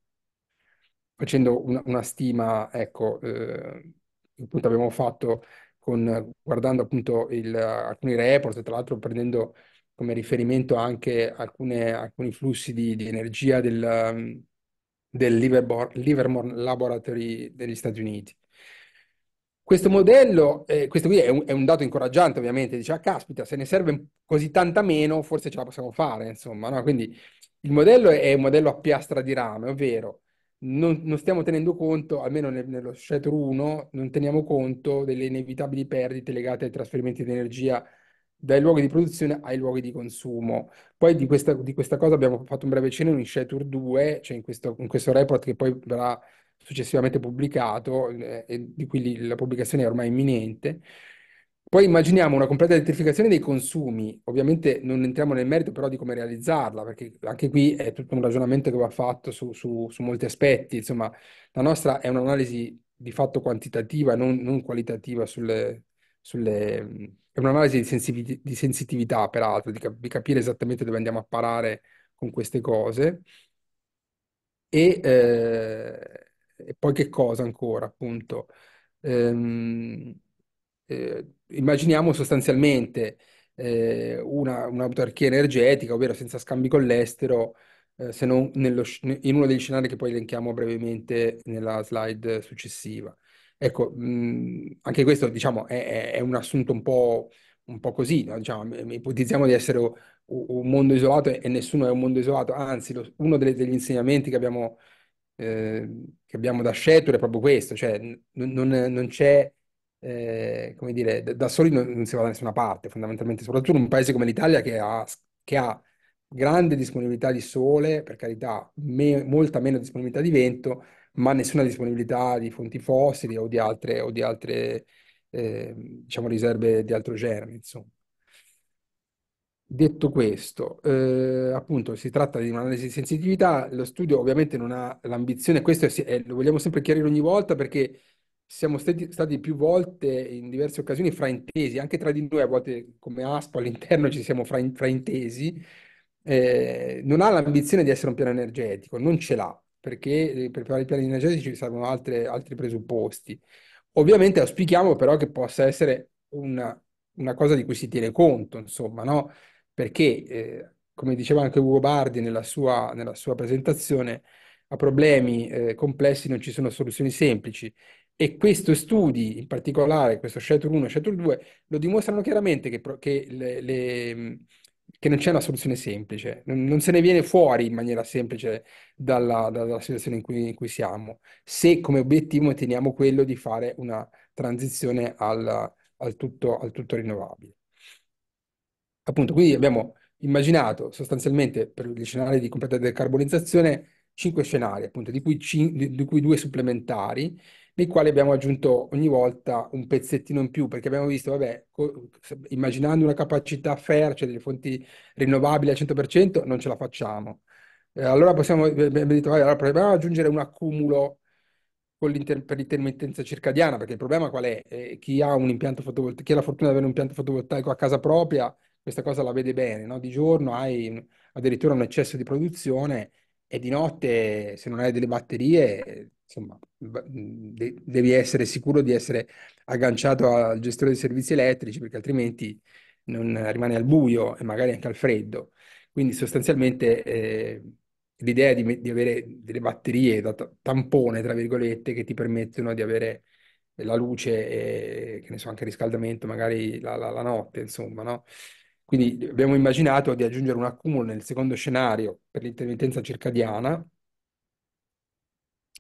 facendo una, stima, ecco, eh, appunto abbiamo fatto con, guardando appunto il, alcuni report, tra l'altro prendendo come riferimento anche alcune, alcuni flussi di, di energia del, del Livermore, Livermore, Laboratory degli Stati Uniti. Questo modello, eh, questo qui è un, è un, dato incoraggiante ovviamente, dice, ah caspita, se ne serve così tanta meno, forse ce la possiamo fare, insomma, no? Quindi il modello è un modello a piastra di rame, ovvero non, non stiamo tenendo conto, almeno nel, nello scettro 1, non teniamo conto delle inevitabili perdite legate ai trasferimenti di energia dai luoghi di produzione ai luoghi di consumo. Poi di questa, di questa cosa abbiamo fatto un breve cenno in Shatur 2, cioè in questo, in questo, report che poi verrà successivamente pubblicato, eh, e di cui la pubblicazione è ormai imminente. Poi immaginiamo una completa elettrificazione dei consumi, ovviamente non entriamo nel merito però di come realizzarla, perché anche qui è tutto un ragionamento che va fatto su, su, su molti aspetti, insomma la nostra è un'analisi di fatto quantitativa, non, non qualitativa sulle, sulle, è un'analisi di, sensitiv- di sensitività peraltro, di, cap- di, capire esattamente dove andiamo a parare con queste cose. E, eh, e poi che cosa ancora, appunto? Ehm, eh, immaginiamo sostanzialmente eh, una, un'autarchia energetica, ovvero senza scambi con l'estero, eh, se non nello, in uno degli scenari che poi elenchiamo brevemente nella slide successiva. Ecco, mh, anche questo diciamo, è, è, un assunto un po', un po così, no? diciamo, ipotizziamo di essere un mondo isolato e nessuno è un mondo isolato, anzi lo, uno delle, degli insegnamenti che abbiamo, eh, che abbiamo da Scetur è proprio questo, cioè non, non c'è eh, come dire, da soli non, non, si va da nessuna parte, fondamentalmente, soprattutto in un paese come l'Italia che ha, che ha grande disponibilità di sole, per carità, me, molta meno disponibilità di vento, ma nessuna disponibilità di fonti fossili o di altre, o di altre eh, diciamo, riserve di altro genere, insomma. Detto questo, eh, appunto si tratta di un'analisi di sensitività, lo studio ovviamente non ha l'ambizione, questo è, è, eh, lo vogliamo sempre chiarire ogni volta perché siamo stati, stati, più volte in diverse occasioni fraintesi, anche tra di noi a volte come ASPO all'interno ci siamo fraintesi, eh, non ha l'ambizione di essere un piano energetico, non ce l'ha, perché eh, per fare i piani energetici ci servono altre, altri presupposti. Ovviamente auspichiamo però che possa essere una, una cosa di cui si tiene conto, insomma, no? perché eh, come diceva anche Ugo Bardi nella sua, nella sua presentazione, a problemi eh, complessi non ci sono soluzioni semplici e questo studi, in particolare questo Shatter 1 e Shatter 2, lo dimostrano chiaramente che, che, le, le, che, non c'è una soluzione semplice, non, se ne viene fuori in maniera semplice dalla, dalla situazione in cui, in cui, siamo, se come obiettivo teniamo quello di fare una transizione al, al, tutto, al tutto rinnovabile. Appunto, quindi abbiamo immaginato sostanzialmente per gli scenari di completa decarbonizzazione cinque scenari, appunto, di cui, cin- di cui due supplementari nei quali abbiamo aggiunto ogni volta un pezzettino in più, perché abbiamo visto, vabbè, immaginando una capacità fair, cioè delle fonti rinnovabili al 100%, non ce la facciamo. Eh, allora possiamo, eh, abbiamo detto, vabbè, allora proviamo ad aggiungere un accumulo per l'intermittenza circadiana, perché il problema qual è? Eh, chi ha un impianto fotovoltaico, chi ha la fortuna di avere un impianto fotovoltaico a casa propria, questa cosa la vede bene, no? Di giorno hai addirittura un eccesso di produzione, e di notte, se non hai delle batterie, insomma, de- devi essere sicuro di essere agganciato al gestore dei servizi elettrici, perché altrimenti non rimane al buio e magari anche al freddo. Quindi sostanzialmente eh, l'idea di, di, avere delle batterie da t- tampone, tra virgolette, che ti permettono di avere la luce e, che ne so, anche il riscaldamento magari la, la, la notte, insomma, no? Quindi abbiamo immaginato di aggiungere un accumulo nel secondo scenario per l'intermittenza circadiana,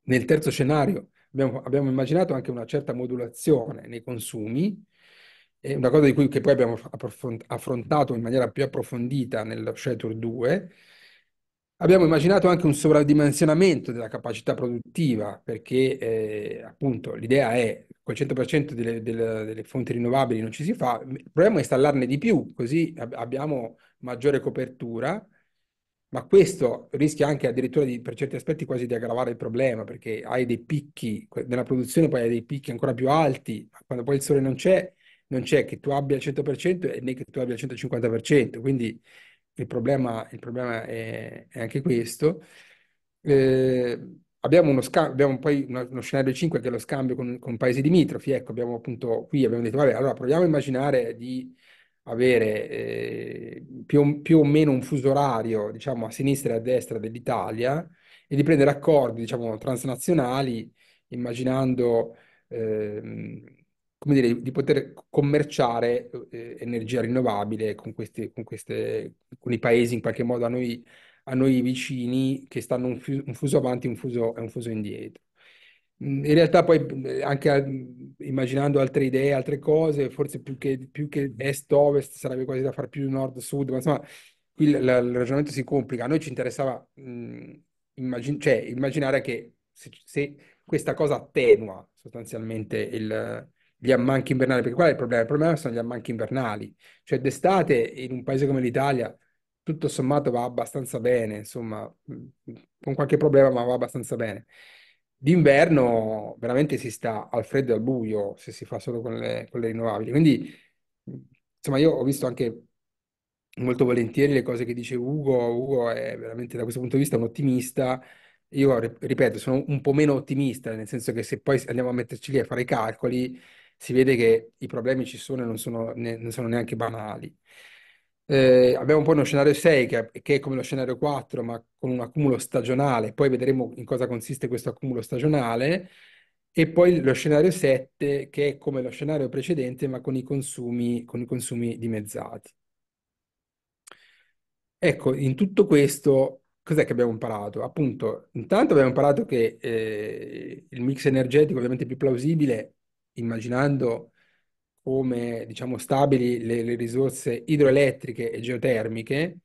nel terzo scenario abbiamo, abbiamo immaginato anche una certa modulazione nei consumi, e una cosa di cui poi abbiamo affrontato in maniera più approfondita nel Shelter 2, Abbiamo immaginato anche un sovradimensionamento della capacità produttiva perché eh, appunto l'idea è col 100% delle, delle, delle, fonti rinnovabili non ci si fa, il problema è installarne di più, così ab- abbiamo maggiore copertura, ma questo rischia anche addirittura di, per certi aspetti quasi di aggravare il problema, perché hai dei picchi, nella produzione poi hai dei picchi ancora più alti, ma quando poi il sole non c'è, non c'è che tu abbia il 100% e né che tu abbia il 150%, quindi il problema, il problema è, è, anche questo. Eh, Abbiamo, uno, scambio, abbiamo poi uno, scenario 5 che è lo scambio con, con paesi limitrofi. Ecco, abbiamo appunto qui abbiamo detto, vabbè, allora proviamo a immaginare di avere eh, più, più, o meno un fuso orario, diciamo, a sinistra e a destra dell'Italia e di prendere accordi, diciamo, transnazionali, immaginando, eh, come dire, di poter commerciare eh, energia rinnovabile con, questi, con, queste, con i paesi in qualche modo a noi a noi vicini che stanno un, fuso avanti un fuso, e un fuso indietro. Mm, in realtà poi eh, anche immaginando altre idee, altre cose, forse più che, più che est-ovest sarebbe quasi da fare più nord-sud, ma insomma qui il ragionamento si complica. A noi ci interessava mh, mm, immagin- cioè, immaginare che se, se, questa cosa attenua sostanzialmente il, gli ammanchi invernali, perché qual è il problema? Il problema sono gli ammanchi invernali, cioè d'estate in un paese come l'Italia tutto sommato va abbastanza bene, insomma, mm, con qualche problema ma va abbastanza bene. D'inverno veramente si sta al freddo e al buio se si fa solo con le, con le rinnovabili. Quindi, mm, insomma, io ho visto anche molto volentieri le cose che dice Ugo. Ugo è veramente da questo punto di vista un ottimista. Io, ripeto, sono un po' meno ottimista, nel senso che se poi andiamo a metterci lì a fare i calcoli, si vede che i problemi ci sono e non sono, ne, non sono neanche banali. Eh, abbiamo poi uno scenario 6 che, che, è come lo scenario 4 ma con un accumulo stagionale, poi vedremo in cosa consiste questo accumulo stagionale e poi lo scenario 7 che è come lo scenario precedente ma con i consumi, con i consumi dimezzati. Ecco, in tutto questo cos'è che abbiamo imparato? Appunto, intanto abbiamo imparato che eh, il mix energetico ovviamente più plausibile, immaginando come diciamo, stabili le, le risorse idroelettriche e geotermiche,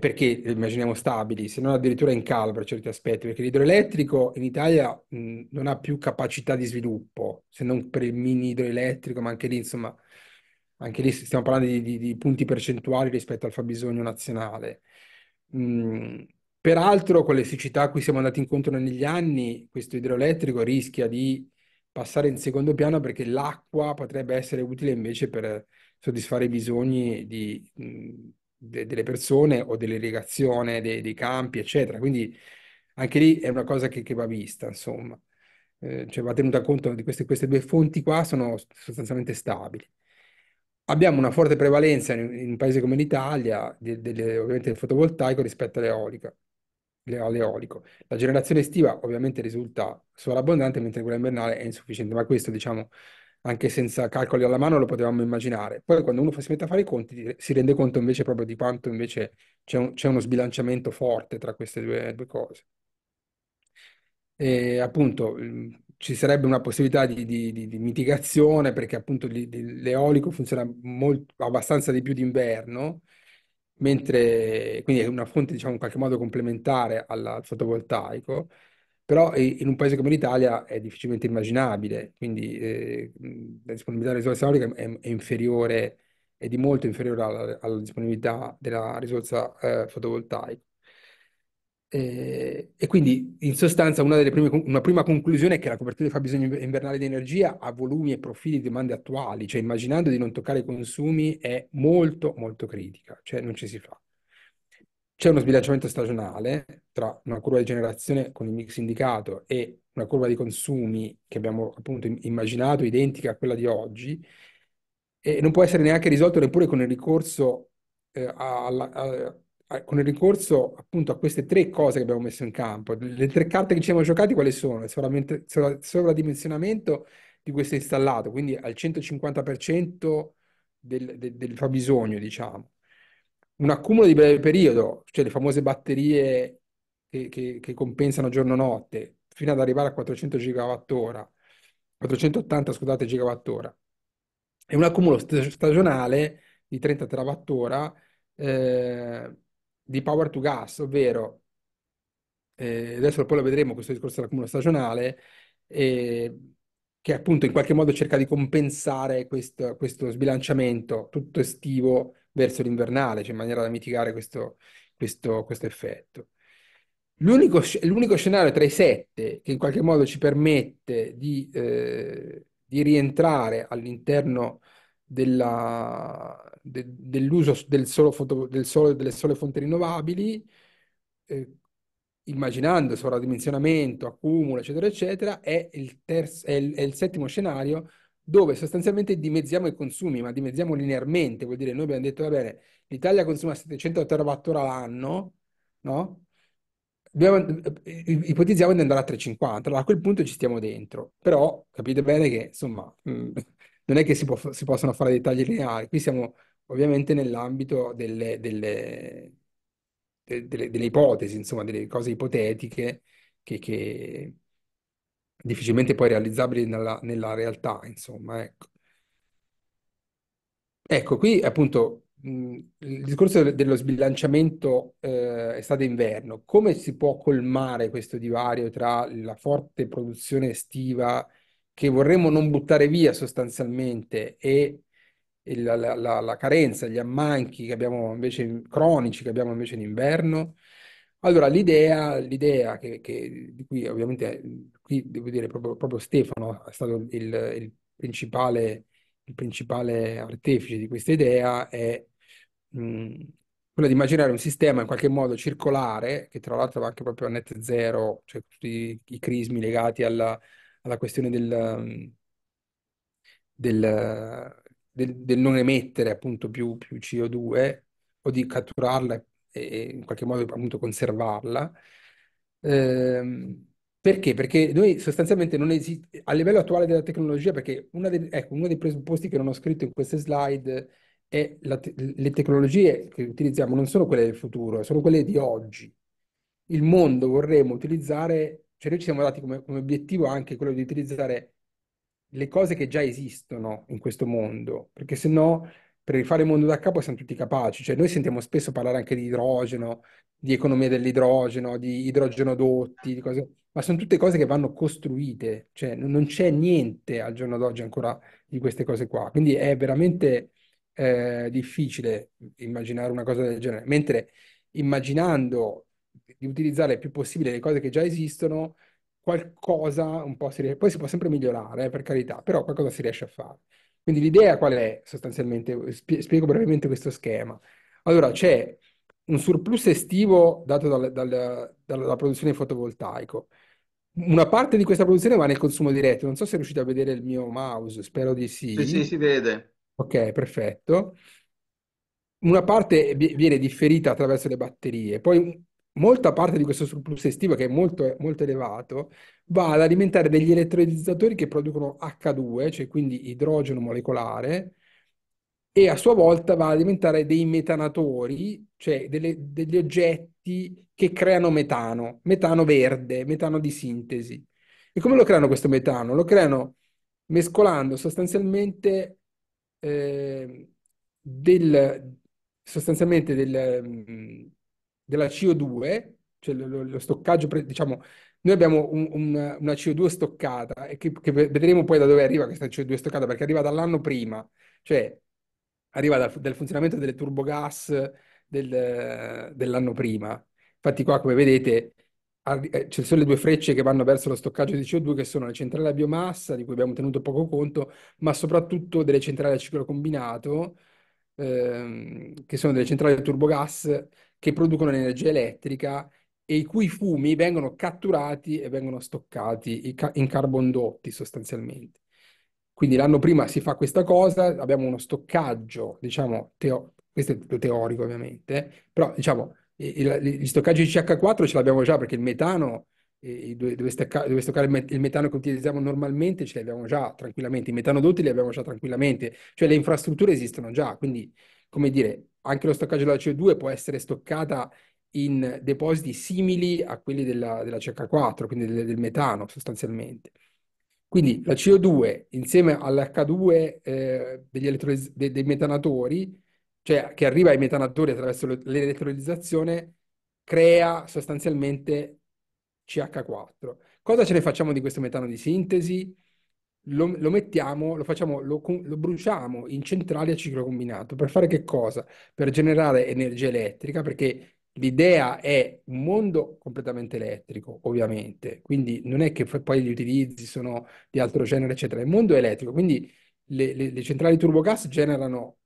perché immaginiamo stabili, se non addirittura in calo per certi aspetti, perché l'idroelettrico in Italia mh, non ha più capacità di sviluppo, se non per il mini idroelettrico, ma anche lì, insomma, anche lì stiamo parlando di, di, di punti percentuali rispetto al fabbisogno nazionale. Mh, peraltro, con le siccità a cui siamo andati incontro negli anni, questo idroelettrico rischia di passare in secondo piano perché l'acqua potrebbe essere utile invece per soddisfare i bisogni di, de, delle persone o dell'irrigazione dei, dei, campi, eccetera. Quindi anche lì è una cosa che, che va vista, insomma. Eh, cioè va tenuta conto di queste, queste due fonti qua sono sostanzialmente stabili. Abbiamo una forte prevalenza in, in un paese come l'Italia del, del, ovviamente del fotovoltaico rispetto all'eolica all'eolico. La generazione estiva ovviamente risulta sovrabbondante, mentre quella invernale è insufficiente, ma questo diciamo anche senza calcoli alla mano lo potevamo immaginare. Poi quando uno si mette a fare i conti si rende conto invece proprio di quanto invece c'è, un, c'è uno sbilanciamento forte tra queste due, due cose. E appunto mm, ci sarebbe una possibilità di, di, di, di mitigazione perché appunto l'eolico funziona molto, abbastanza di più d'inverno mentre quindi è una fonte diciamo in qualche modo complementare alla, al fotovoltaico, però in un paese come l'Italia è difficilmente immaginabile, quindi eh, la disponibilità della risorsa eolica è, è, inferiore, è di molto inferiore alla, alla disponibilità della risorsa eh, fotovoltaica. Eh, e quindi in sostanza una, delle prime, una prima conclusione è che la copertura di fabbisogno invernale di energia ha volumi e profili di domande attuali, cioè immaginando di non toccare i consumi è molto molto critica, cioè non ci si fa. C'è uno sbilanciamento stagionale tra una curva di generazione con il mix indicato e una curva di consumi che abbiamo appunto immaginato identica a quella di oggi e non può essere neanche risolto neppure con il ricorso eh, alla, alla con il ricorso appunto a queste tre cose che abbiamo messo in campo, le tre carte che ci siamo giocati quali sono? Il sovradimensionamento di questo installato, quindi al 150% del, del, del fabbisogno, diciamo. Un accumulo di breve periodo, cioè le famose batterie che, che, che compensano giorno-notte, fino ad arrivare a 400 GWh, 480 scusate, GWh. E un accumulo stagionale di 30 TWh eh, di power to gas, ovvero eh, adesso poi lo vedremo questo discorso dell'accumulo stagionale, eh, che appunto in qualche modo cerca di compensare questo, questo sbilanciamento tutto estivo verso l'invernale, cioè in maniera da mitigare questo, questo, questo effetto. L'unico, l'unico, scenario tra i sette che in qualche modo ci permette di, eh, di rientrare all'interno de, dell'uso del solo, foto, del solo, delle sole fonti rinnovabili, eh, immaginando sovradimensionamento, accumulo, eccetera, eccetera, è il, terzo, è, il, è il, settimo scenario dove sostanzialmente dimezziamo i consumi, ma dimezziamo linearmente, vuol dire noi abbiamo detto, va bene, l'Italia consuma 700 TWh l'anno, no? Eh, ipotizziamo di andare a 350, allora a quel punto ci stiamo dentro, però capite bene che insomma mm, non è che si, può, si possono fare dei tagli lineari, qui siamo ovviamente nell'ambito delle, delle, delle, delle ipotesi, insomma, delle cose ipotetiche che, che difficilmente poi realizzabili nella, nella realtà, insomma, ecco. Ecco, qui appunto mh, il discorso dello sbilanciamento eh, estate-inverno, come si può colmare questo divario tra la forte produzione estiva e che vorremmo non buttare via sostanzialmente e, e la, la, la, carenza, gli ammanchi che abbiamo invece, cronici che abbiamo invece in inverno. Allora l'idea, l'idea che, che, di cui ovviamente, qui devo dire proprio, proprio Stefano è stato il, il, principale, il principale artefice di questa idea, è mh, quella di immaginare un sistema in qualche modo circolare, che tra l'altro va anche proprio a net zero, cioè tutti i crismi legati alla, alla questione del, del, del, del non emettere appunto più, più, CO2 o di catturarla e, in qualche modo appunto conservarla. Eh, perché? Perché noi sostanzialmente non esiste a livello attuale della tecnologia, perché de, ecco, uno dei presupposti che non ho scritto in queste slide è te, le tecnologie che utilizziamo non sono quelle del futuro, sono quelle di oggi. Il mondo vorremmo utilizzare cioè noi ci siamo dati come, come obiettivo anche quello di utilizzare le cose che già esistono in questo mondo, perché se no per rifare il mondo da capo siamo tutti capaci, cioè noi sentiamo spesso parlare anche di idrogeno, di economia dell'idrogeno, di idrogenodotti, di cose, ma sono tutte cose che vanno costruite, cioè non c'è niente al giorno d'oggi ancora di queste cose qua, quindi è veramente eh, difficile immaginare una cosa del genere, mentre immaginando di utilizzare il più possibile le cose che già esistono, qualcosa un po' si riesce, poi si può sempre migliorare, eh, per carità, però qualcosa si riesce a fare. Quindi l'idea qual è sostanzialmente? spiego brevemente questo schema. Allora, c'è un surplus estivo dato dal, dal, dalla produzione fotovoltaico. Una parte di questa produzione va nel consumo diretto. Non so se riuscite a vedere il mio mouse, spero di sì. Sì, sì, si vede. Ok, perfetto. Una parte viene differita attraverso le batterie, poi molta parte di questo surplus estivo, che è molto, molto elevato, va ad alimentare degli elettrolizzatori che producono H2, cioè quindi idrogeno molecolare, e a sua volta va ad alimentare dei metanatori, cioè delle, degli oggetti che creano metano, metano verde, metano di sintesi. E come lo creano questo metano? Lo creano mescolando sostanzialmente, eh, del, sostanzialmente del, mm, della CO2, cioè lo, lo stoccaggio, diciamo, noi abbiamo un, un, una CO2 stoccata e che, che, vedremo poi da dove arriva questa CO2 stoccata, perché arriva dall'anno prima, cioè arriva dal, dal funzionamento delle turbogas del, dell'anno prima. Infatti qua, come vedete, eh, ci sono le due frecce che vanno verso lo stoccaggio di CO2, che sono le centrali a biomassa, di cui abbiamo tenuto poco conto, ma soprattutto delle centrali a ciclo combinato, ehm, che sono delle centrali a turbogas che producono energia elettrica e i cui fumi vengono catturati e vengono stoccati in carbondotti sostanzialmente. Quindi l'anno prima si fa questa cosa, abbiamo uno stoccaggio, diciamo, teo- questo è tutto teorico ovviamente, però diciamo, gli stoccaggi di CH4 ce l'abbiamo già perché il metano dove, stacca, dove stoccare il, metano che utilizziamo normalmente ce li abbiamo già tranquillamente, i metanodotti li abbiamo già tranquillamente, cioè le infrastrutture esistono già, quindi come dire, anche lo stoccaggio della CO2 può essere stoccata in depositi simili a quelli della, della CH4, quindi del, del, metano sostanzialmente. Quindi la CO2 insieme all'H2 eh, degli elettrolis- de- dei metanatori, cioè che arriva ai metanatori attraverso lo- l'elettrolizzazione, crea sostanzialmente CH4. Cosa ce ne facciamo di questo metano di sintesi? lo, lo, mettiamo, lo, facciamo, lo, lo, bruciamo in centrali a ciclo combinato. Per fare che cosa? Per generare energia elettrica, perché l'idea è un mondo completamente elettrico, ovviamente. Quindi non è che poi gli utilizzi sono di altro genere, eccetera. Il mondo è elettrico, quindi le, le, le centrali turbogas generano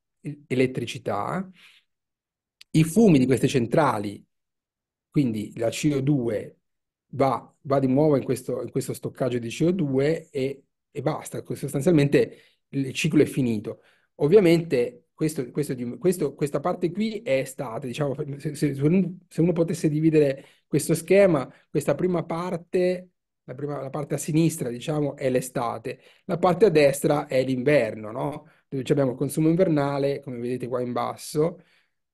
elettricità. I fumi di queste centrali, quindi la CO2, va, va di nuovo in questo, in questo stoccaggio di CO2 e e basta, sostanzialmente il ciclo è finito. Ovviamente questo, questo, questo, questa parte qui è stata, diciamo, se, se, se, uno potesse dividere questo schema, questa prima parte, la, prima, la, parte a sinistra, diciamo, è l'estate, la parte a destra è l'inverno, no? Dove abbiamo il consumo invernale, come vedete qua in basso,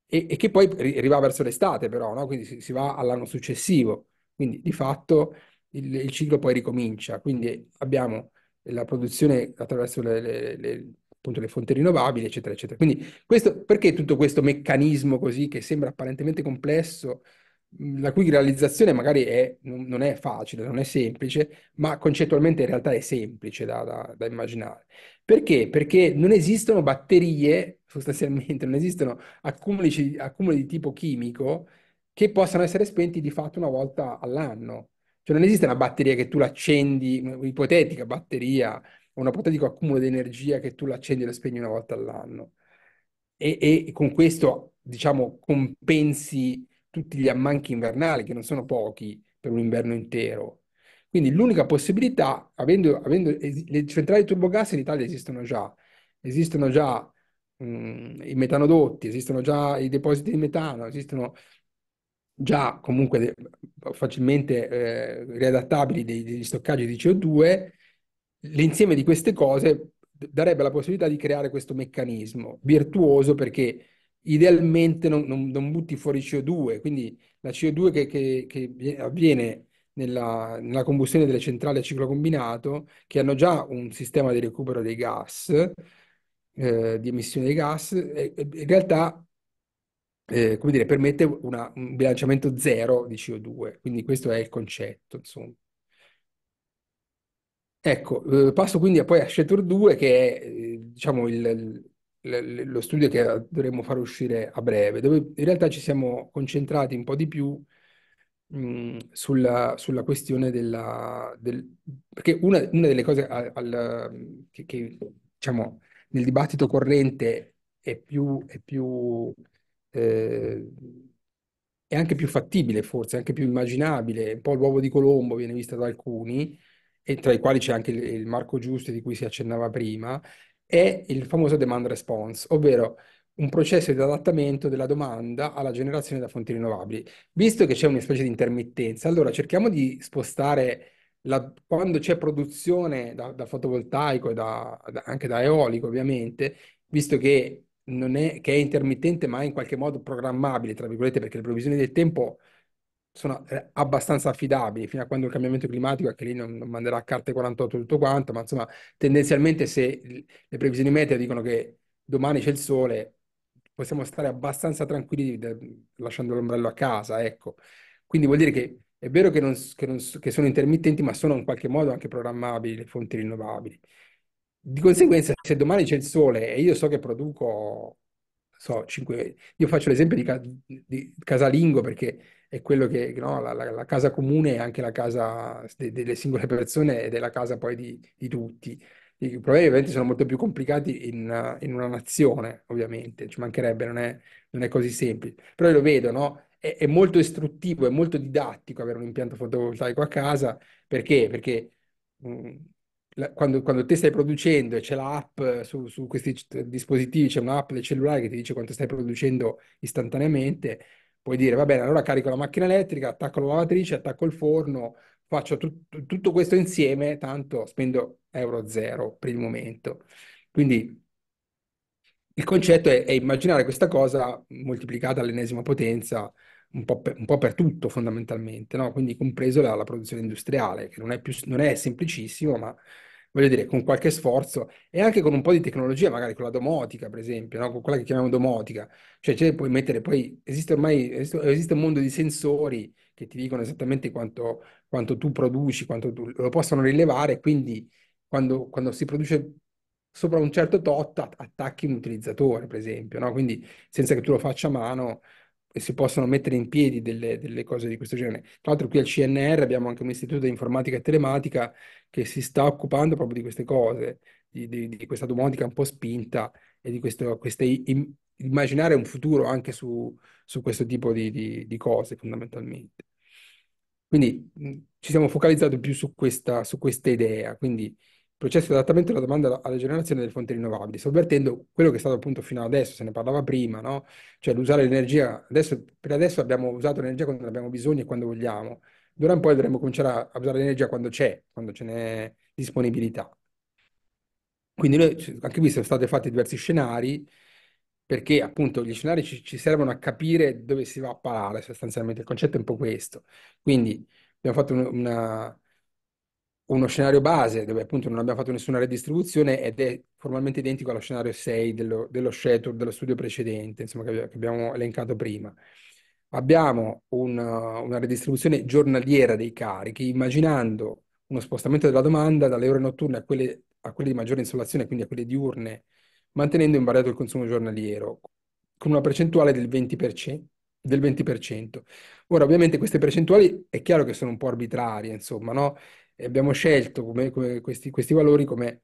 e, e che poi arriva verso l'estate però, no? Quindi si, si va all'anno successivo. Quindi di fatto il, il ciclo poi ricomincia. Quindi abbiamo la produzione attraverso le, le, le, appunto, le fonti rinnovabili, eccetera, eccetera. Quindi questo, perché tutto questo meccanismo così che sembra apparentemente complesso, la cui realizzazione magari è, non è facile, non è semplice, ma concettualmente in realtà è semplice da, da, da immaginare. Perché? Perché non esistono batterie, sostanzialmente, non esistono accumuli, accumuli di tipo chimico che possano essere spenti di fatto una volta all'anno. Cioè non esiste una batteria che tu l'accendi, un'ipotetica batteria, un ipotetico accumulo di energia che tu l'accendi e la spegni una volta all'anno. E, e con questo, diciamo, compensi tutti gli ammanchi invernali, che non sono pochi per un inverno intero. Quindi l'unica possibilità, avendo, avendo le centrali turbogas in Italia esistono già, esistono già mh, mm, i metanodotti, esistono già i depositi di metano, esistono già comunque eh, facilmente eh, riadattabili dei, degli stoccaggi di CO2, l'insieme di queste cose darebbe la possibilità di creare questo meccanismo virtuoso perché idealmente non, non, non butti fuori CO2, quindi la CO2 che, che, che avviene nella, nella, combustione delle centrali a ciclo combinato, che hanno già un sistema di recupero dei gas, eh, di emissione dei gas, e, in realtà eh, come dire, permette una, un bilanciamento zero di CO2. Quindi questo è il concetto, insomma. Ecco, eh, passo quindi a poi a Shatter 2, che è, eh, diciamo, il, il, lo studio che dovremmo far uscire a breve, dove in realtà ci siamo concentrati un po' di più mh, mm, sulla, sulla, questione della... Del, perché una, una, delle cose al, al, che, che, diciamo, nel dibattito corrente è più, è più eh, è anche più fattibile forse, anche più immaginabile, un po' l'uovo di Colombo viene vista da alcuni, e tra i quali c'è anche il, Marco Giusti di cui si accennava prima, è il famoso demand response, ovvero un processo di adattamento della domanda alla generazione da fonti rinnovabili. Visto che c'è una specie di intermittenza, allora cerchiamo di spostare la, quando c'è produzione da, da fotovoltaico e da, da, anche da eolico, ovviamente, visto che è, che è intermittente ma è in qualche modo programmabile, tra virgolette, perché le previsioni del tempo sono eh, abbastanza affidabili fino a quando il cambiamento climatico, che lì non, non manderà a carte 48 tutto quanto, ma insomma tendenzialmente se le previsioni meteo dicono che domani c'è il sole, possiamo stare abbastanza tranquilli de- lasciando l'ombrello a casa, ecco. Quindi vuol dire che è vero che, non, che, non, che sono intermittenti, ma sono in qualche modo anche programmabili le fonti rinnovabili. Di conseguenza, se domani c'è il sole e io so che produco, so, 5, io faccio l'esempio di, di casalingo perché è quello che no, la, la, la, casa comune è anche la casa de, delle singole persone ed è la casa poi di, di tutti. I problemi ovviamente sono molto più complicati in, in una nazione, ovviamente, ci mancherebbe, non è, non è, così semplice. Però io lo vedo, no? È, è, molto istruttivo, è molto didattico avere un impianto fotovoltaico a casa, perché? Perché quando, quando te stai producendo e c'è l'app eh, su, su questi eh, dispositivi, c'è un'app del cellulare che ti dice quanto stai producendo istantaneamente, puoi dire va bene, allora carico la macchina elettrica, attacco la lavatrice, attacco il forno, faccio tut- tutto questo insieme, tanto spendo euro zero per il momento. Quindi il concetto è, è immaginare questa cosa moltiplicata all'ennesima potenza un po' per, un po per tutto fondamentalmente, no? quindi compreso la, la, produzione industriale, che non è, più, non è semplicissimo, ma voglio dire, con qualche sforzo e anche con un po' di tecnologia, magari con la domotica, per esempio, no? con quella che chiamiamo domotica. Cioè, cioè puoi mettere, poi esiste ormai, esiste un mondo di sensori che ti dicono esattamente quanto, quanto tu produci, quanto tu, lo possono rilevare, quindi quando, quando si produce sopra un certo tot attacchi un utilizzatore, per esempio, no? quindi senza che tu lo faccia a mano e si possono mettere in piedi delle, delle, cose di questo genere. Tra l'altro qui al CNR abbiamo anche un istituto di informatica e telematica che si sta occupando proprio di queste cose, di, di, di questa domotica un po' spinta e di questo, queste, immaginare un futuro anche su, su questo tipo di, di, cose fondamentalmente. Quindi ci siamo focalizzati più su questa, su questa idea, quindi processo di adattamento della domanda alla generazione delle fonti rinnovabili, sovvertendo quello che è stato appunto fino ad adesso, se ne parlava prima, no? cioè l'usare l'energia, adesso, per adesso abbiamo usato l'energia quando ne abbiamo bisogno e quando vogliamo, d'ora in poi dovremmo cominciare a, a usare l'energia quando c'è, quando ce n'è disponibilità. Quindi noi, anche qui sono stati fatti diversi scenari, perché appunto gli scenari ci, ci servono a capire dove si va a parare sostanzialmente, il concetto è un po' questo. Quindi abbiamo fatto una, uno scenario base dove appunto non abbiamo fatto nessuna redistribuzione ed è formalmente identico allo scenario 6 dello, dello Shator, dello studio precedente, insomma, che, che abbiamo elencato prima. Abbiamo una, una redistribuzione giornaliera dei carichi, immaginando uno spostamento della domanda dalle ore notturne a quelle, a quelle di maggiore insolazione, quindi a quelle diurne, mantenendo invariato il consumo giornaliero, con una percentuale del 20%, del 20%. Ora, ovviamente queste percentuali è chiaro che sono un po' arbitrarie, insomma, no? e abbiamo scelto come, come questi, questi, valori come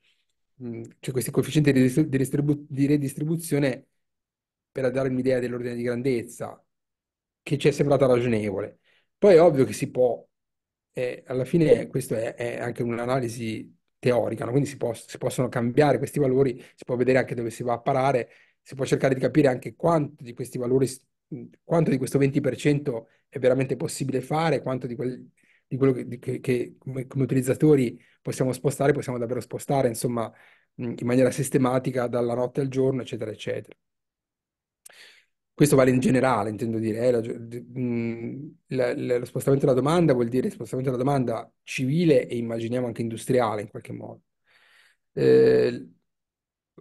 cioè questi coefficienti di, redistribu- di redistribuzione per dare un'idea dell'ordine di grandezza che ci è sembrata ragionevole. Poi è ovvio che si può, eh, alla fine questo è, è, anche un'analisi teorica, no? quindi si, può, si, possono cambiare questi valori, si può vedere anche dove si va a parare, si può cercare di capire anche quanto di questi valori, quanto di questo 20% è veramente possibile fare, quanto di quel di quello che, che, che come, come, utilizzatori possiamo spostare, possiamo davvero spostare, insomma, in maniera sistematica dalla notte al giorno, eccetera, eccetera. Questo vale in generale, intendo dire, eh, la, la, lo spostamento della domanda vuol dire spostamento della domanda civile e immaginiamo anche industriale in qualche modo. Eh,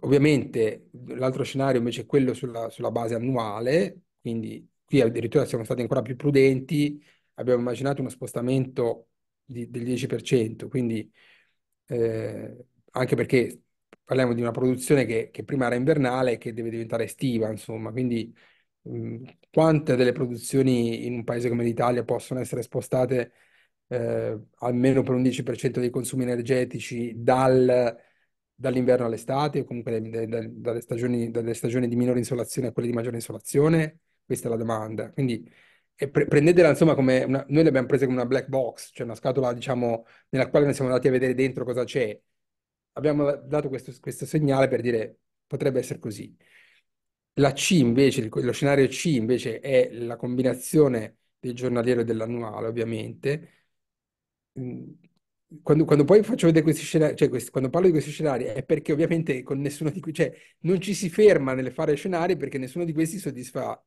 ovviamente l'altro scenario invece è quello sulla, sulla base annuale, quindi qui addirittura siamo stati ancora più prudenti, abbiamo immaginato uno spostamento di, del 10%, quindi eh, anche perché parliamo di una produzione che, che, prima era invernale e che deve diventare estiva, insomma, quindi mh, mm, quante delle produzioni in un paese come l'Italia possono essere spostate eh, almeno per un 10% dei consumi energetici dal, dall'inverno all'estate o comunque dai, dai, dalle, stagioni, dalle stagioni di minore insolazione a quelle di maggiore insolazione? Questa è la domanda. Quindi e pre- prendetela insomma come una, noi l'abbiamo presa come una black box, cioè una scatola diciamo nella quale noi siamo andati a vedere dentro cosa c'è. Abbiamo dato questo, questo segnale per dire potrebbe essere così. La C invece, lo scenario C invece è la combinazione del giornaliero e dell'annuale ovviamente. Mm, quando, quando poi faccio vedere questi scenari, cioè questi, quando parlo di questi scenari è perché ovviamente con nessuno di questi, cioè non ci si ferma nelle fare scenari perché nessuno di questi soddisfa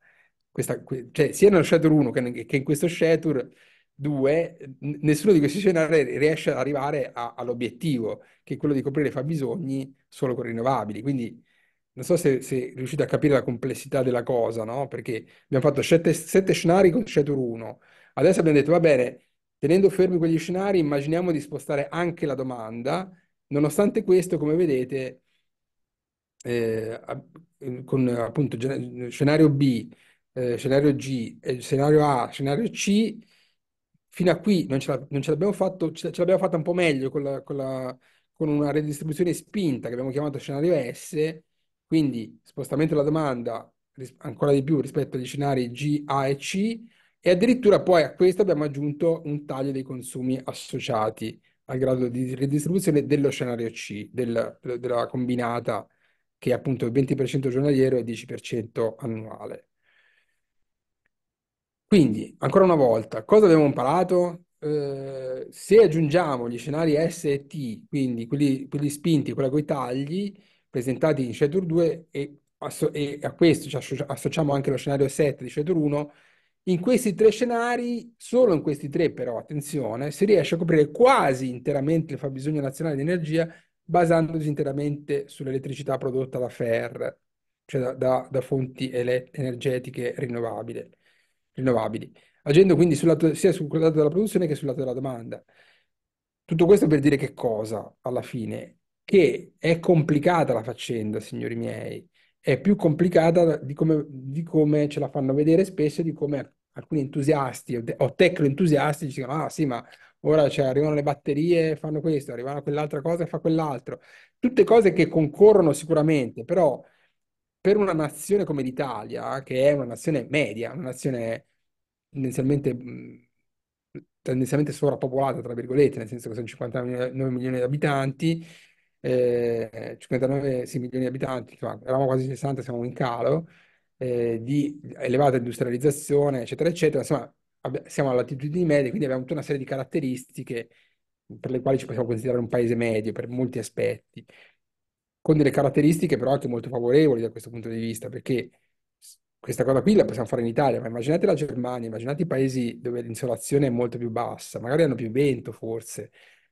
questa, cioè, sia nello Shadow 1 che, che in questo Shadow 2, nessuno di questi scenari riesce ad arrivare a, all'obiettivo, che è quello di coprire i fabbisogni solo con rinnovabili. Quindi non so se, se riuscite a capire la complessità della cosa, no? Perché abbiamo fatto sette, sette scenari con Shadow 1. Adesso abbiamo detto, va bene, tenendo fermi quegli scenari, immaginiamo di spostare anche la domanda. Nonostante questo, come vedete, eh, con appunto scenario B, eh, scenario G, eh, scenario A, scenario C, fino a qui non ce, l'abbiamo fatto, ce, l'abbiamo fatta un po' meglio con, la, con, la, con, una redistribuzione spinta che abbiamo chiamato scenario S, quindi spostamento della domanda ris- ancora di più rispetto agli scenari G, A e C, e addirittura poi a questo abbiamo aggiunto un taglio dei consumi associati al grado di redistribuzione dello scenario C, del, della combinata che è appunto il 20% giornaliero e il 10% annuale. Quindi, ancora una volta, cosa abbiamo imparato? Eh, se aggiungiamo gli scenari S e T, quindi quelli, quelli spinti, quelli con i tagli, presentati in Shader 2 e, asso- e a questo associ- associamo anche lo scenario 7 di Shader 1, in questi tre scenari, solo in questi tre però, attenzione, si riesce a coprire quasi interamente il fabbisogno nazionale di energia basandosi interamente sull'elettricità prodotta da FER, cioè da, da, da fonti ele- energetiche rinnovabili rinnovabili, agendo quindi sul lato, sia sul lato della produzione che sul lato della domanda. Tutto questo per dire che cosa, alla fine? Che è complicata la faccenda, signori miei, è più complicata di come, di come ce la fanno vedere spesso, di come alcuni entusiasti o, tecno-entusiasti dicono, ah sì, ma ora cioè, arrivano le batterie, fanno questo, arrivano quell'altra cosa e fa quell'altro. Tutte cose che concorrono sicuramente, però per una nazione come l'Italia, che è una nazione media, una nazione tendenzialmente, tendenzialmente sovrappopolata, tra virgolette, nel senso che sono 59 milioni di abitanti, eh, 59 sì, milioni di abitanti, insomma, eravamo quasi 60, siamo in calo, eh, di elevata industrializzazione, eccetera, eccetera, insomma, abbi- siamo all'altitudine media, quindi abbiamo tutta una serie di caratteristiche per le quali ci possiamo considerare un paese medio per molti aspetti con delle caratteristiche però anche molto favorevoli da questo punto di vista, perché questa cosa qui la possiamo fare in Italia, ma immaginate la Germania, immaginate i paesi dove l'insolazione è molto più bassa, magari hanno più vento forse,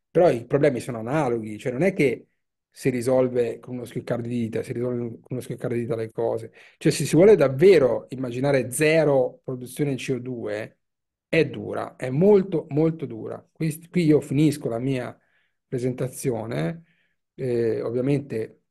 però i problemi sono analoghi, cioè non è che si risolve con uno schioccare di dita, si risolve con uno schioccare di dita le cose. Cioè se si vuole davvero immaginare zero produzione di CO2, è dura, è molto molto dura. Qui, qui io finisco la mia presentazione eh, ovviamente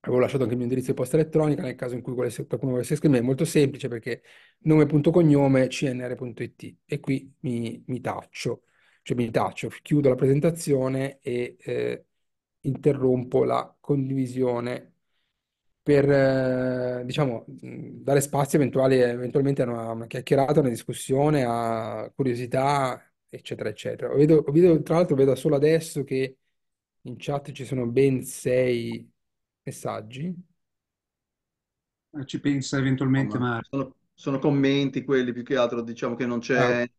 avevo lasciato anche il mio indirizzo di posta elettronica nel caso in cui volesse, qualcuno volesse scrivere, è molto semplice perché nome.cognome cnr.it e qui mi, mi, taccio, cioè mi taccio, chiudo la presentazione e eh, interrompo la condivisione per eh, diciamo, dare spazio eventualmente a una, una, chiacchierata, una discussione, a curiosità, eccetera, eccetera. Vedo, vedo, tra l'altro vedo solo adesso che in chat ci sono ben sei messaggi. Eh, ci pensa eventualmente oh, ma sono, sono, commenti quelli più che altro, diciamo che non c'è... Eh.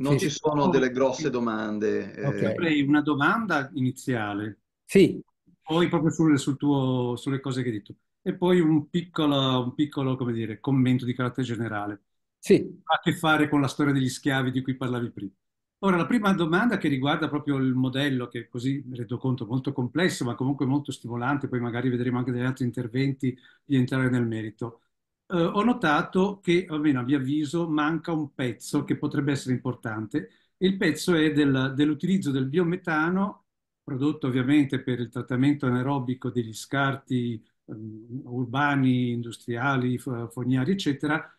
Non sì, ci sono sì. Oh. delle grosse domande. Eh. Okay. Avrei una domanda iniziale. Sì. Poi proprio sul, sul tuo, sulle cose che hai detto. E poi un piccolo, un piccolo dire, commento di carattere generale. Sì. Ha a che fare con la storia degli schiavi di cui parlavi prima. Ora, la prima domanda che riguarda proprio il modello, che così mi rendo conto molto complesso, ma comunque molto stimolante, poi magari vedremo anche degli altri interventi di entrare nel merito. Eh, ho notato che, almeno a mio avviso, manca un pezzo che potrebbe essere importante. Il pezzo è del, dell'utilizzo del biometano, prodotto ovviamente per il trattamento anaerobico degli scarti eh, urbani, industriali, fognari, eccetera,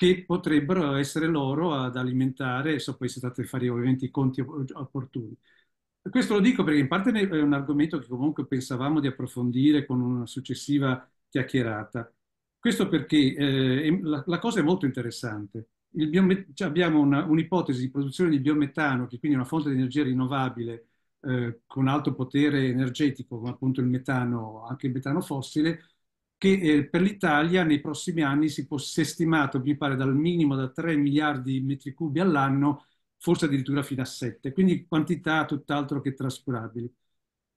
che potrebbero essere loro ad alimentare, so poi si tratta di fare ovviamente i conti opportuni. Questo lo dico perché in parte è un argomento che comunque pensavamo di approfondire con una successiva chiacchierata. Questo perché eh, la, la, cosa è molto interessante. Biomet- cioè abbiamo una, un'ipotesi di produzione di biometano, che quindi è una fonte di energia rinnovabile eh, con alto potere energetico, come appunto il metano, anche il metano fossile, che eh, per l'Italia nei prossimi anni si è stimato, mi pare, dal minimo da 3 miliardi di metri cubi all'anno, forse addirittura fino a 7, quindi quantità tutt'altro che trascurabili.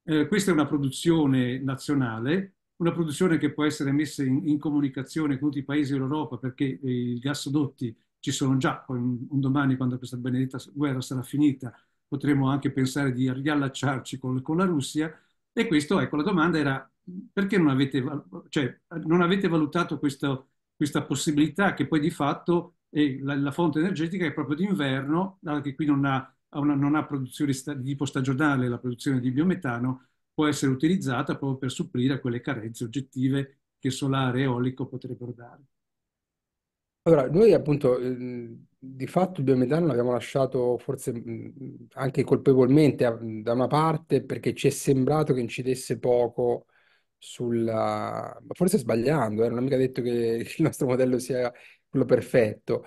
Eh, questa è una produzione nazionale, una produzione che può essere messa in, in comunicazione con tutti i paesi dell'Europa perché eh, i gasdotti ci sono già, un, un domani quando questa benedetta guerra sarà finita potremo anche pensare di riallacciarci con, con la Russia e questo, ecco, la domanda era perché non avete, cioè, non avete valutato questo, questa possibilità che poi di fatto la, la, fonte energetica è proprio d'inverno, dato che qui non ha, una, non ha produzione di tipo stagionale la produzione di biometano, può essere utilizzata proprio per supplire a quelle carenze oggettive che solare e eolico potrebbero dare. Allora, noi appunto ehm, di fatto il biometano l'abbiamo lasciato forse anche colpevolmente da una parte perché ci è sembrato che incidesse poco sulla... forse sbagliando, eh, non ho mica detto che il nostro modello sia quello perfetto.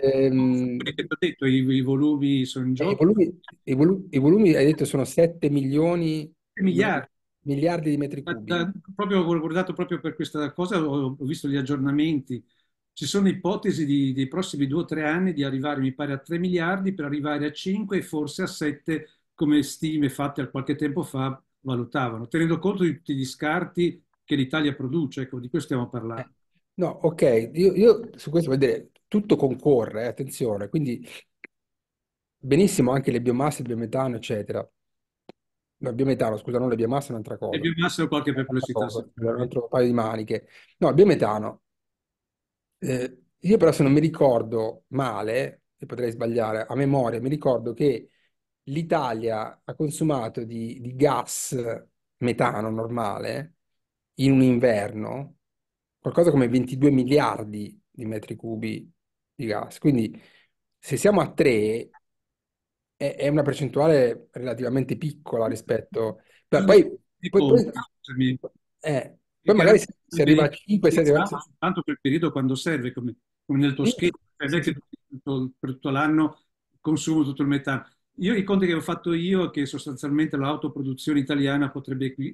Ehm... Ho detto, i, i volumi sono in eh, gioco. I volumi, i, volumi, I volumi, hai detto, sono 7 milioni... Miliardi. miliardi di metri cubi. Da, da, proprio ho guardato proprio per questa cosa, ho, ho visto gli aggiornamenti. Ci sono ipotesi di, dei prossimi due o tre anni di arrivare, mi pare, a 3 miliardi per arrivare a 5 e forse a 7 come stime fatte qualche tempo fa valutavano, tenendo conto di tutti gli scarti che l'Italia produce, ecco, di questo stiamo parlando. Eh, no, ok, io, io su questo voglio dire, tutto concorre, eh, attenzione, quindi benissimo anche le biomasse, il biometano, eccetera. No, il biometano, scusa, non le biomasse, è un'altra cosa. Le biomasse ho qualche perplessità. Un altro paio di maniche. No, il biometano. Eh, io però se non mi ricordo male, e potrei sbagliare, a memoria, mi ricordo che l'Italia ha consumato di, di gas metano normale in un inverno qualcosa come 22 miliardi di metri cubi di gas. Quindi se siamo a 3 è, è una percentuale relativamente piccola rispetto... Mm. Beh, poi, poi, poi, eh, poi magari si arriva a 5, se arriva a 6... Tanto quel periodo quando serve, come, come nel tuo sì. schema, per tutto, per tutto l'anno consumo tutto il metano. Io i conti che ho fatto io, che sostanzialmente l'autoproduzione italiana potrebbe equi-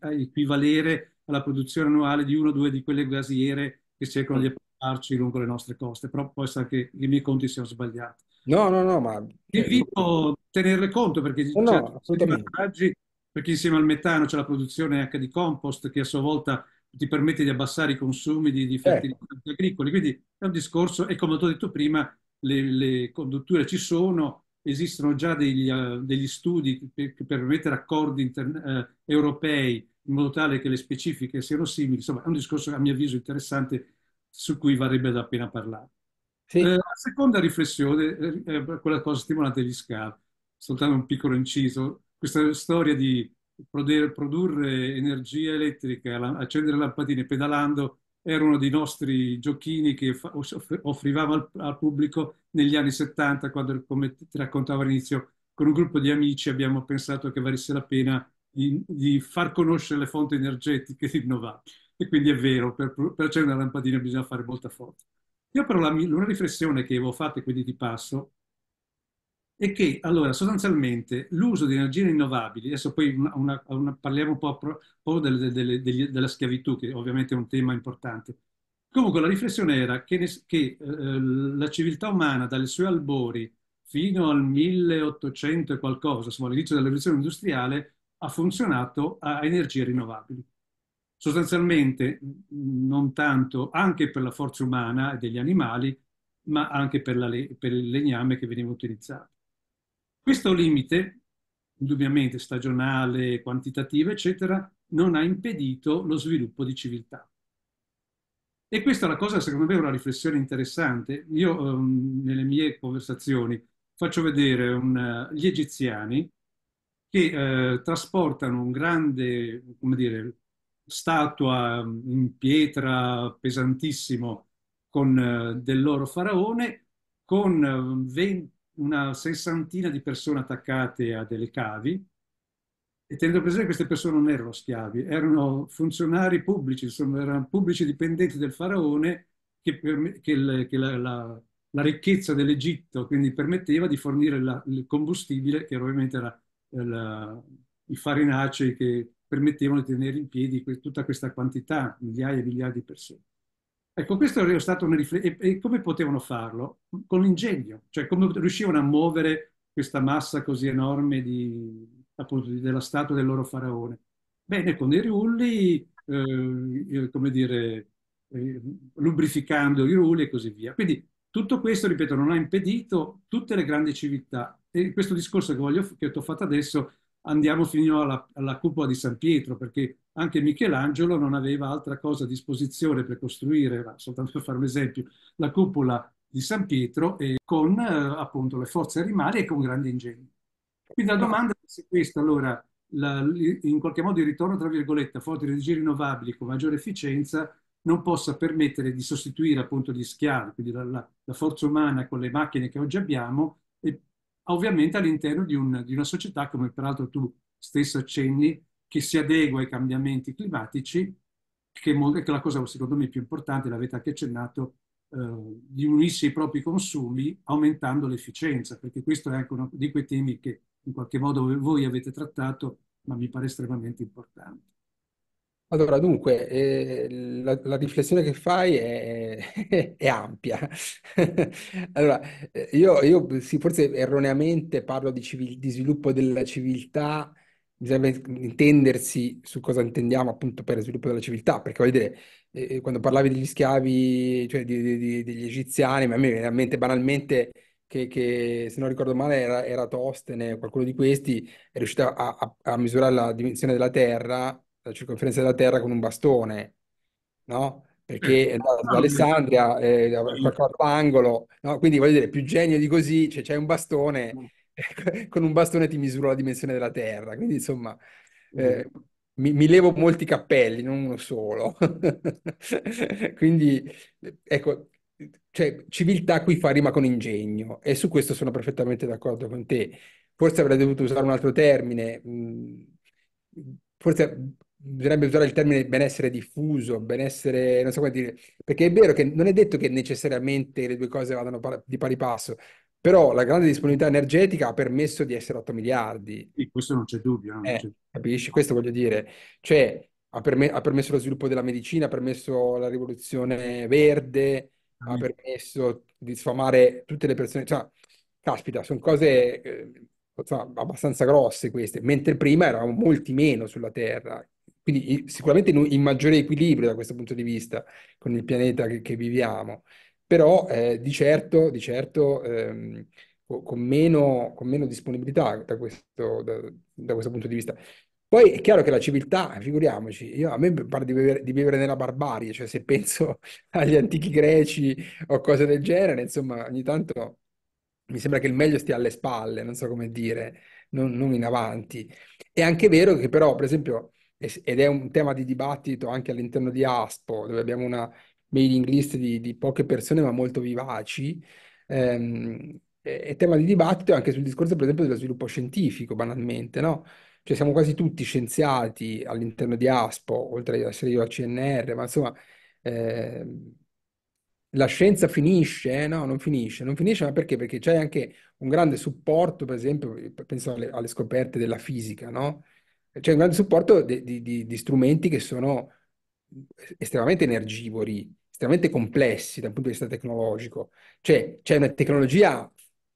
equivalere alla produzione annuale di uno o due di quelle gasiere che cercano di applicarci lungo le nostre coste, però può essere che i miei conti siano sbagliati. No, no, no, ma... Cioè, invito a tenerle conto perché no, certo, no, assolutamente. perché insieme al metano c'è la produzione anche di compost che a sua volta ti permette di abbassare i consumi di, di eh. fertilizzanti eh. agricoli, quindi è un discorso e come ho detto prima le, le condutture ci sono, esistono già degli, uh, degli studi per, per permettere accordi inter, uh, eh, europei in modo tale che le specifiche siano simili. Insomma, è un discorso a mio avviso interessante su cui varrebbe la pena parlare. Sì. Eh, la seconda riflessione è eh, quella cosa stimolante degli scavi. Soltanto un piccolo inciso. Questa storia di produrre, produrre energia elettrica, accendere lampadine pedalando era uno dei nostri giochini che offrivamo al, al pubblico negli anni 70, quando, come ti raccontavo all'inizio, con un gruppo di amici abbiamo pensato che valesse la pena di, di far conoscere le fonti energetiche rinnovabili. E quindi è vero, per, per accendere una lampadina bisogna fare molta forza. Io però la, una riflessione che avevo fatto, e quindi ti passo, è che allora sostanzialmente l'uso di energie rinnovabili, adesso poi una, una, una, parliamo un po', pro, po delle, delle, delle, della schiavitù, che ovviamente è un tema importante. Comunque la riflessione era che, che eh, la civiltà umana dalle sue albori fino al 1800 e qualcosa, insomma all'inizio della rivoluzione industriale, ha funzionato a energie rinnovabili. Sostanzialmente non tanto anche per la forza umana e degli animali, ma anche per, la, per il legname che veniva utilizzato. Questo limite, indubbiamente stagionale, quantitativo, eccetera, non ha impedito lo sviluppo di civiltà. E questa è la cosa, secondo me, è una riflessione interessante. Io um, nelle mie conversazioni faccio vedere un, eh, gli egiziani che uh, trasportano un grande, come dire, statua mm, in pietra pesantissimo con, uh, del loro faraone con 20 una sessantina di persone attaccate a delle cavi e tenendo presente che queste persone non erano schiavi, erano funzionari pubblici, insomma erano pubblici dipendenti del faraone che, per, che, le, che la, la, la, ricchezza dell'Egitto quindi permetteva di fornire la, il combustibile che ovviamente era eh, i farinacei che permettevano di tenere in piedi tutta questa quantità, migliaia e migliaia di persone. Ecco, questo è stato un riflesso. E, come potevano farlo? Con l'ingegno, cioè come riuscivano a muovere questa massa così enorme di, appunto, della statua del loro faraone? Bene, con i rulli, eh, eh, come dire, eh, lubrificando i rulli e così via. Quindi tutto questo, ripeto, non ha impedito tutte le grandi civiltà. E questo discorso che, voglio, che ti ho fatto adesso andiamo fino alla, alla cupola di San Pietro, perché anche Michelangelo non aveva altra cosa a disposizione per costruire, soltanto per fare un esempio, la cupola di San Pietro con eh, appunto le forze rimane e con grande ingegno. Quindi la domanda è se questa, allora, la, in qualche modo il ritorno, tra virgolette, a fonti di energie rinnovabili con maggiore efficienza non possa permettere di sostituire appunto gli schiavi, quindi la, la, la forza umana con le macchine che oggi abbiamo, ovviamente all'interno di, un, di una società, come peraltro tu stesso accenni, che si adegua ai cambiamenti climatici, che è la cosa secondo me più importante, l'avete anche accennato, eh, unirsi ai propri consumi aumentando l'efficienza, perché questo è anche uno di quei temi che in qualche modo voi avete trattato, ma mi pare estremamente importante. Allora, dunque, eh, la, la riflessione che fai è, è ampia. Allora, eh, io, io sì, forse erroneamente parlo di, civil- di sviluppo della civiltà, bisogna intendersi su cosa intendiamo appunto per sviluppo della civiltà, perché voglio dire, eh, eh, quando parlavi degli schiavi, cioè di, di, di, degli egiziani, ma a me viene in mente banalmente che, che, se non ricordo male era, era Tostene, qualcuno di questi, è riuscito a, a, a misurare la dimensione della Terra la circonferenza della Terra con un bastone, no? Perché è andato da Alessandria, eh, qualche quarto angolo, no? Quindi voglio dire, più genio di così, cioè c'è un bastone, mm. con un bastone ti misuro la dimensione della Terra, quindi insomma... Mm. Eh, mi, mi, levo molti cappelli, non uno solo. Quindi, ecco, cioè, civiltà qui fa rima con ingegno e su questo sono perfettamente d'accordo con te. Forse avrei dovuto usare un altro termine, mm, forse bisognerebbe usare il termine benessere diffuso, benessere, non so come dire, perché è vero che non è detto che necessariamente le due cose vadano di pari passo, però la grande disponibilità energetica ha permesso di essere 8 miliardi. E questo non c'è dubbio. Non eh, c'è... Capisci? Questo voglio dire. Cioè, ha, perme- ha, permesso lo sviluppo della medicina, ha permesso la rivoluzione verde, ah, ha permesso di sfamare tutte le persone. Cioè, caspita, sono cose... Eh, cioè, abbastanza grosse queste, mentre prima eravamo molti meno sulla Terra, quindi sicuramente in maggiore equilibrio da questo punto di vista con il pianeta che, che viviamo, però eh, di certo, di certo ehm, con, meno, con, meno, disponibilità da questo, da, da questo, punto di vista. Poi è chiaro che la civiltà, figuriamoci, io, a me pare di vivere, di vivere nella barbarie, cioè se penso agli antichi greci o cose del genere, insomma ogni tanto mi sembra che il meglio stia alle spalle, non so come dire, non, non in avanti. È anche vero che però, per esempio, ed è un tema di dibattito anche all'interno di ASPO, dove abbiamo una mailing list di, di poche persone ma molto vivaci, ehm, è tema di dibattito anche sul discorso, per esempio, dello sviluppo scientifico, banalmente, no? Cioè siamo quasi tutti scienziati all'interno di ASPO, oltre ad essere io al CNR, ma insomma... Ehm, la scienza finisce, eh, no, non finisce, non finisce, ma perché? Perché c'è anche un grande supporto, per esempio, penso alle, alle scoperte della fisica, no? c'è cioè, un grande supporto di, di, di, strumenti che sono estremamente energivori, estremamente complessi dal punto di vista tecnologico. Cioè, c'è una tecnologia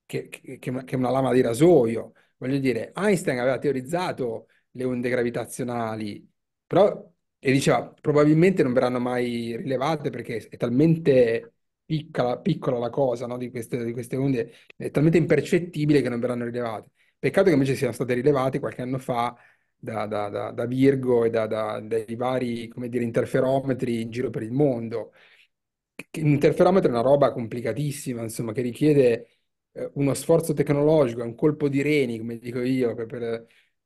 che, che, che è una lama di rasoio. Voglio dire, Einstein aveva teorizzato le onde gravitazionali, però e diceva probabilmente non verranno mai rilevate perché è talmente piccola, piccola la cosa no? di, queste, di queste onde, è talmente impercettibile che non verranno rilevate. Peccato che invece siano state rilevate qualche anno fa da, da, da, da Virgo e dai vari dire, interferometri in giro per il mondo. L'interferometro è una roba complicatissima, insomma, che richiede eh, uno sforzo tecnologico, è un colpo di reni, come dico io, per,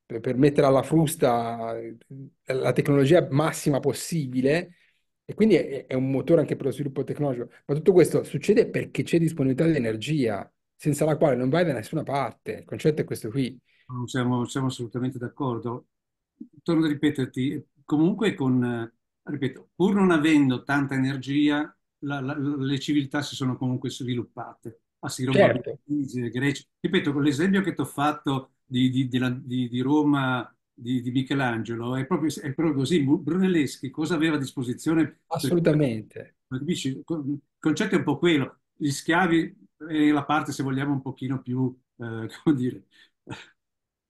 per, per mettere alla frusta eh, la tecnologia massima possibile. E quindi è, è un motore anche per lo sviluppo tecnologico. Ma tutto questo succede perché c'è disponibilità di energia, senza la quale non vai da nessuna parte. Il concetto è questo qui siamo, siamo assolutamente d'accordo. Torno a ripeterti, comunque con, eh, ripeto, pur non avendo tanta energia, la, la, le civiltà si sono comunque sviluppate. Ah, a Siro certo. Greci. Ripeto, con l'esempio che ti ho fatto di, di, di, di Roma, di, Michelangelo, è proprio, è proprio, così. Brunelleschi cosa aveva a disposizione? Assolutamente. Il concetto è un po' quello. Gli schiavi è la parte, se vogliamo, un pochino più, eh, come dire,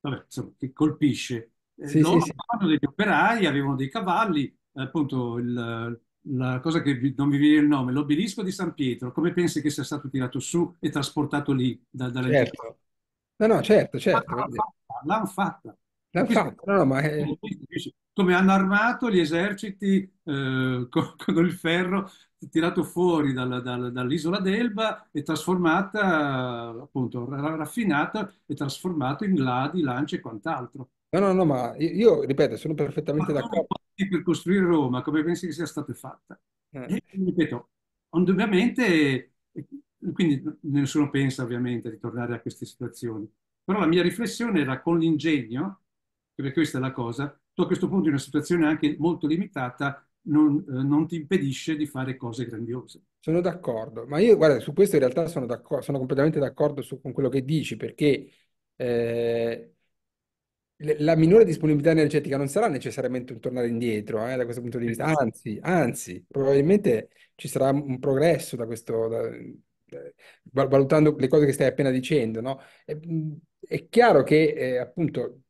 vabbè, insomma, che colpisce. Eh, sì, loro sì, sì. degli operai, avevano dei cavalli, eh, appunto il, la cosa che non mi viene il nome, l'obelisco di San Pietro, come pensi che sia stato tirato su e trasportato lì da, dalle certo. No, no, certo, certo. L'hanno fatta. L'hanno fatta. L'hanno fatta. No, no, ma è... Come hanno armato gli eserciti eh, con, con, il ferro tirato fuori dalla, dalla, dall'isola d'Elba e trasformata, appunto, raffinata e trasformata in ladi, lance e quant'altro. No, no, no, ma io, ripeto, sono perfettamente d'accordo. Per costruire Roma, come pensi che sia stata fatta? Eh. E, ripeto, indubbiamente, quindi nessuno pensa ovviamente di tornare a queste situazioni, però la mia riflessione era con l'ingegno, perché questa è la cosa, tu a questo punto in una situazione anche molto limitata non, eh, non ti impedisce di fare cose grandiose. Sono d'accordo, ma io guarda, su questo in realtà sono, d'accordo, sono completamente d'accordo su, con quello che dici, perché eh, la minore disponibilità energetica non sarà necessariamente un tornare indietro eh, da questo punto di vista, anzi, anzi, probabilmente ci sarà un progresso da questo, da, da, eh, valutando le cose che stai appena dicendo. No? È, è, chiaro che eh, appunto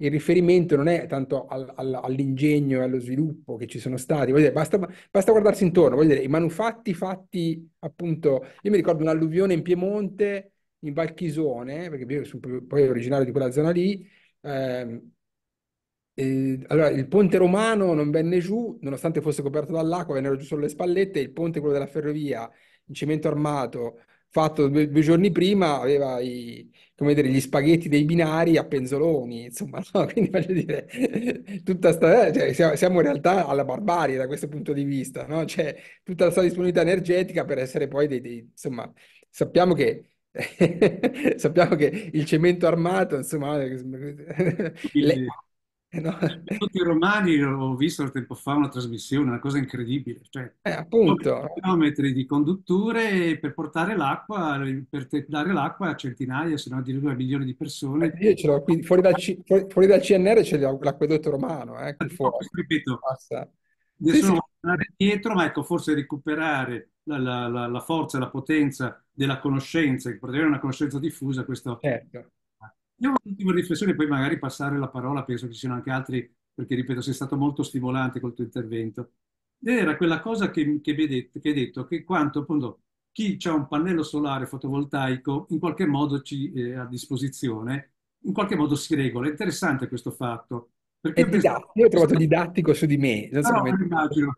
il riferimento non è tanto al, al, all'ingegno e allo sviluppo che ci sono stati, dire, basta, basta, guardarsi intorno, dire, i manufatti fatti appunto, io mi ricordo un'alluvione in Piemonte, in Valchisone, perché io sono poi originario di quella zona lì, eh, eh, allora il ponte romano non venne giù, nonostante fosse coperto dall'acqua, vennero giù solo le spallette, il ponte quello della ferrovia in cemento armato fatto due, due giorni prima, aveva i, dire, gli spaghetti dei binari a penzoloni, insomma, no? quindi voglio dire, tutta sta, eh, cioè, siamo, siamo, in realtà alla barbarie da questo punto di vista, no? Cioè, tutta la sua disponibilità energetica per essere poi dei, dei insomma, sappiamo che sappiamo che il cemento armato, insomma, eh, le, eh, no? Tutti i romani ho visto tempo fa una trasmissione, una cosa incredibile. Cioè, eh, appunto. Chilometri di condutture per portare l'acqua, per dare l'acqua a centinaia, se non addirittura milioni di persone. Eh, io ce l'ho qui, fuori, dal, fuori, fuori dal CNR c'è l'acquedotto romano. Eh, qui ah, fuori. Ripeto, ne sì, sì. tornare indietro, ma ecco, forse recuperare la, la, la, la forza, la potenza della conoscenza, che potrebbe è una conoscenza diffusa, questo certo un'ultima riflessione, poi magari passare la parola, penso che ci siano anche altri, perché ripeto, sei stato molto stimolante col tuo intervento. Era quella cosa che, che, vedete, che hai detto, che quanto appunto chi ha un pannello solare fotovoltaico in qualche modo ci, eh, a disposizione, in qualche modo si regola. È interessante questo fatto. Perché didattico, io ho trovato didattico su di me. No, come... immagino.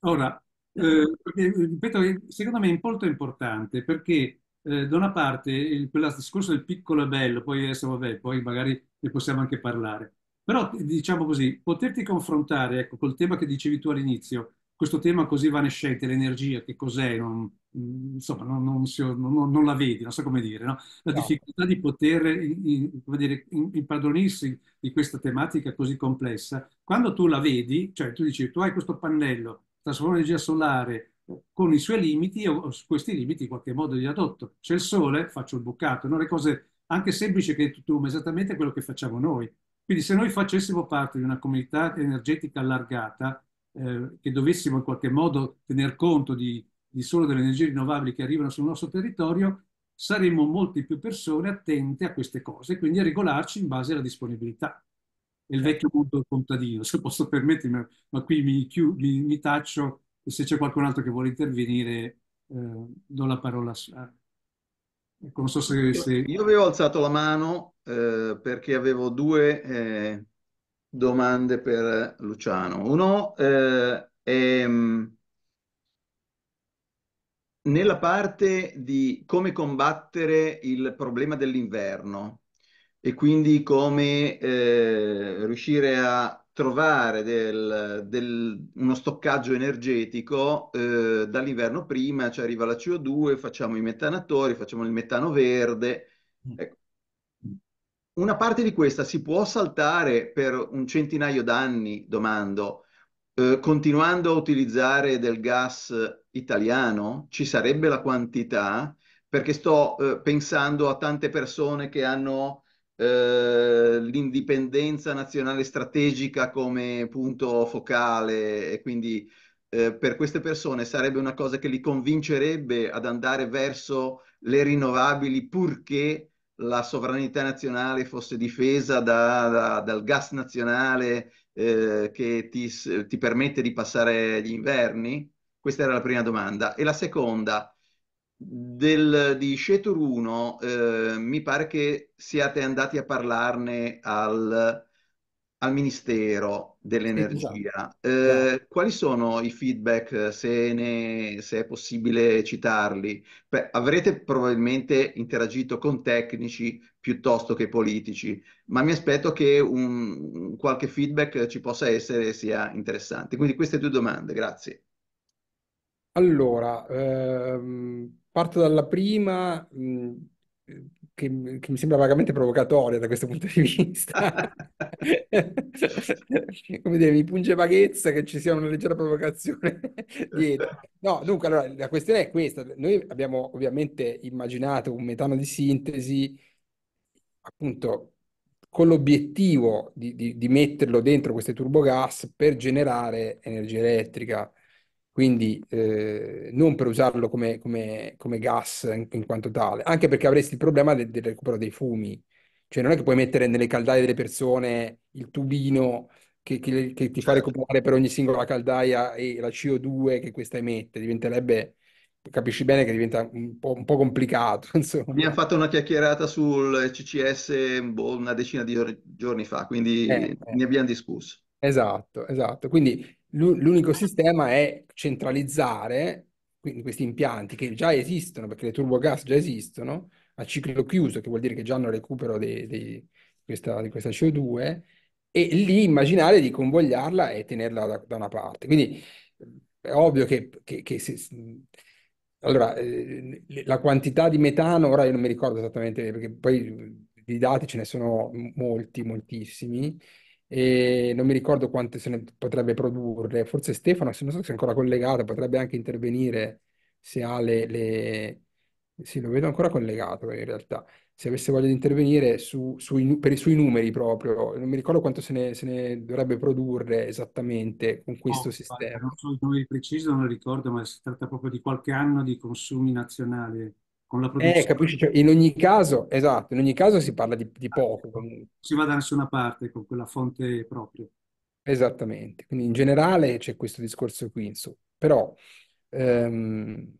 Ora, eh, eh, ripeto, secondo me è molto importante perché eh, da una parte il, quel discorso del piccolo e bello, poi adesso vabbè, poi magari ne possiamo anche parlare. Però eh, diciamo così, poterti confrontare ecco, col tema che dicevi tu all'inizio, questo tema così vanescente, l'energia, che cos'è, non, mm, insomma, non, non, si, non, la vedi, non so come dire, no? la no. difficoltà di poter in, dire, impadronirsi di questa tematica così complessa, quando tu la vedi, cioè tu dici, tu hai questo pannello, trasforma l'energia solare, con i suoi limiti, io su questi limiti in qualche modo li adotto. C'è il sole, faccio il bucato, no? le cose anche semplici che tu esattamente quello che facciamo noi. Quindi se noi facessimo parte di una comunità energetica allargata, eh, che dovessimo in qualche modo tener conto di, di solo delle energie rinnovabili che arrivano sul nostro territorio, saremmo molte più persone attente a queste cose, quindi a regolarci in base alla disponibilità. È il vecchio certo. mondo contadino, se posso permettermi, ma qui mi, chiudo, mi, mi taccio e se c'è qualcun altro che vuole intervenire eh, do la parola a... Ecco, non so se, se... Io avevo alzato la mano eh, perché avevo due eh, domande per Luciano. Uno eh, è mm, nella parte di come combattere il problema dell'inverno e quindi come eh, riuscire a trovare del, del, uno stoccaggio energetico eh, dall'inverno prima, ci arriva la CO2, facciamo i metanatori, facciamo il metano verde. Mm. Ecco. Una parte di questa si può saltare per un centinaio d'anni, domando, eh, continuando a utilizzare del gas italiano? Ci sarebbe la quantità? Perché sto eh, pensando a tante persone che hanno eh, l'indipendenza nazionale strategica come punto focale e quindi eh, per queste persone sarebbe una cosa che li convincerebbe ad andare verso le rinnovabili purché la sovranità nazionale fosse difesa da, da, dal gas nazionale eh, che ti, ti permette di passare gli inverni? Questa era la prima domanda. E la seconda, del, di Sceturuno eh, mi pare che siate andati a parlarne al, al Ministero dell'Energia. Esatto. Eh, esatto. quali sono i feedback, se, ne, se è possibile citarli? Beh, avrete probabilmente interagito con tecnici piuttosto che politici, ma mi aspetto che un, qualche feedback ci possa essere e sia interessante. Quindi queste due domande, grazie. Allora, ehm, parto dalla prima, mh, mm, che, che mi sembra vagamente provocatoria da questo punto di vista. Come dire, mi punge vaghezza che ci sia una leggera provocazione dietro. No, dunque, allora, la questione è questa. Noi abbiamo ovviamente immaginato un metano di sintesi, appunto, con l'obiettivo di, di, di metterlo dentro queste turbogas per generare energia elettrica quindi eh, non per usarlo come, come, come gas in, in, quanto tale, anche perché avresti il problema del, del, recupero dei fumi, cioè non è che puoi mettere nelle caldaie delle persone il tubino che, che, che ti fa recuperare per ogni singola caldaia e la CO2 che questa emette, diventerebbe capisci bene che diventa un po', un po complicato. Insomma. Abbiamo fatto una chiacchierata sul CCS boh, una decina di giorni fa, quindi eh, eh. ne abbiamo discusso. Esatto, esatto. Quindi l'unico sistema è centralizzare questi impianti che già esistono, perché le turbogas già esistono, a ciclo chiuso, che vuol dire che già hanno recupero dei- dei- questa- di questa CO2, e lì immaginare di convogliarla e tenerla da, da una parte. Quindi è ovvio che, che- che se- allora, eh, la quantità di metano, ora io non mi ricordo esattamente, perché poi di dati ce ne sono molti, moltissimi, e non mi ricordo quante se ne potrebbe produrre. Forse Stefano, se non so se è ancora collegato, potrebbe anche intervenire se ha le... le... Sì, lo vedo ancora collegato in realtà. Se avesse voglia di intervenire su, sui, per i suoi numeri proprio, non mi ricordo quanto se ne, se ne dovrebbe produrre esattamente con oh, questo oh, sistema. Non so i numeri preciso, non lo ricordo, ma si tratta proprio di qualche anno di consumi nazionali con la eh, produzione. Eh, capisci? Cioè, in ogni caso, esatto, in ogni caso si parla di, di ah, poco. Ecco. Si va da nessuna parte con quella fonte propria. Esattamente, quindi in generale c'è questo discorso qui, insomma. però ehm,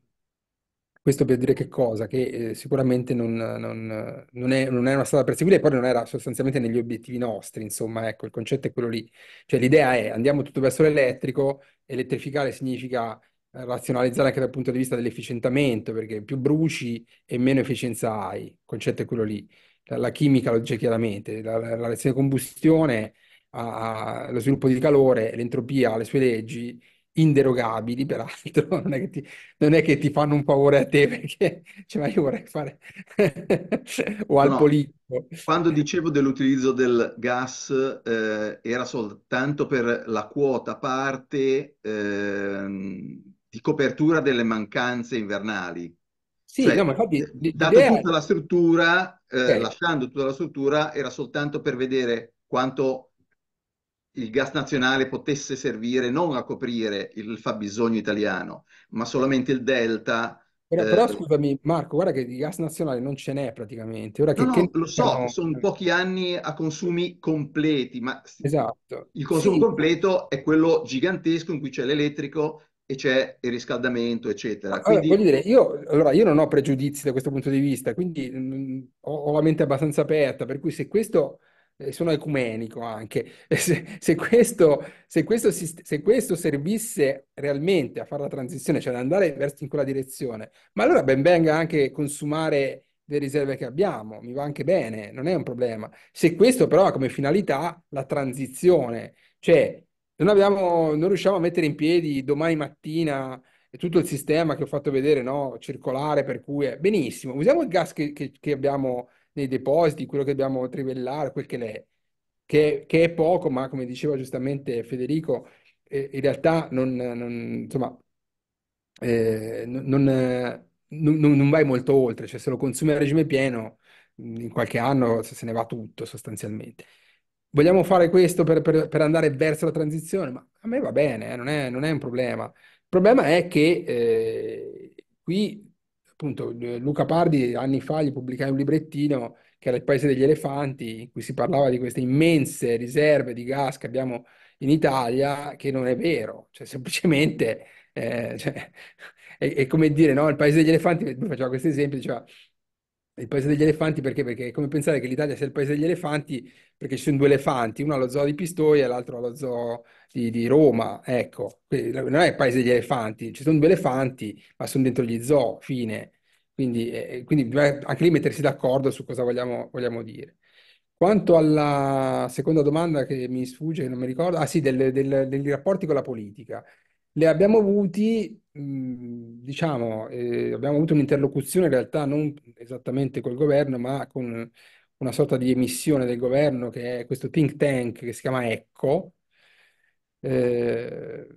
questo per dire che cosa? Che eh, sicuramente non, non, non, è, non, è, una strada perseguibile, poi non era sostanzialmente negli obiettivi nostri, insomma, ecco, il concetto è quello lì. Cioè l'idea è andiamo tutto verso l'elettrico, elettrificare significa razionalizzare anche dal punto di vista dell'efficientamento, perché più bruci e meno efficienza hai, il concetto è quello lì. La, la chimica lo dice chiaramente, la, la reazione di combustione ha, ha lo sviluppo di calore, l'entropia ha le sue leggi inderogabili, peraltro, non è, che ti, non è che ti fanno un favore a te perché cioè, ma io vorrei fare o al no, politico. Quando dicevo dell'utilizzo del gas eh, era soltanto per la quota parte eh, di copertura delle mancanze invernali. Sì, cioè, no, infatti, eh, dato tutta la struttura, eh, okay. lasciando tutta la struttura, era soltanto per vedere quanto il gas nazionale potesse servire non a coprire il fabbisogno italiano, ma solamente il delta. Era, eh, però scusami Marco, guarda che di gas nazionale non ce n'è praticamente. Ora che, no, che... lo so, no. sono pochi anni a consumi completi, ma esatto. il consumo sì. completo è quello gigantesco in cui c'è l'elettrico, e c'è il riscaldamento, eccetera. Ah, quindi... Allora, dire, io, allora, io, non ho pregiudizi da questo punto di vista, quindi mh, mm, ho, ho, la mente abbastanza aperta, per cui se questo, eh, sono ecumenico anche, se, se, questo, se, questo se, questo, servisse realmente a fare la transizione, cioè ad andare verso in quella direzione, ma allora ben venga anche consumare le riserve che abbiamo, mi va anche bene, non è un problema. Se questo però ha come finalità la transizione, cioè non, abbiamo, non riusciamo a mettere in piedi domani mattina tutto il sistema che ho fatto vedere, no? circolare, per cui è benissimo. Usiamo il gas che, che, che abbiamo nei depositi, quello che dobbiamo trivellare, quel che, è, che, che è poco, ma come diceva giustamente Federico, eh, in realtà non, non insomma, eh, non, eh, non, non, vai molto oltre, cioè se lo consumi a regime pieno, in qualche anno se ne va tutto sostanzialmente vogliamo fare questo per, per, per, andare verso la transizione, ma a me va bene, eh, non, è, non, è, un problema. Il problema è che eh, qui, appunto, eh, Luca Pardi anni fa gli pubblicai un librettino che era il paese degli elefanti, in cui si parlava di queste immense riserve di gas che abbiamo in Italia, che non è vero, cioè semplicemente... Eh, cioè, è, è, come dire, no? il paese degli elefanti, faceva questo esempio, diceva il paese degli elefanti perché? Perché è come pensare che l'Italia sia il paese degli elefanti perché ci sono due elefanti, uno allo zoo di Pistoia e l'altro allo zoo di, di Roma, ecco, Quindi non è il paese degli elefanti, ci sono due elefanti ma sono dentro gli zoo, fine. Quindi, eh, eh quindi anche lì mettersi d'accordo su cosa vogliamo, vogliamo, dire. Quanto alla seconda domanda che mi sfugge, non mi ricordo, ah sì, del, del, dei rapporti con la politica le abbiamo avuti, diciamo, eh, abbiamo avuto un'interlocuzione in realtà non esattamente col governo, ma con una sorta di emissione del governo che è questo think tank che si chiama ECCO. Eh,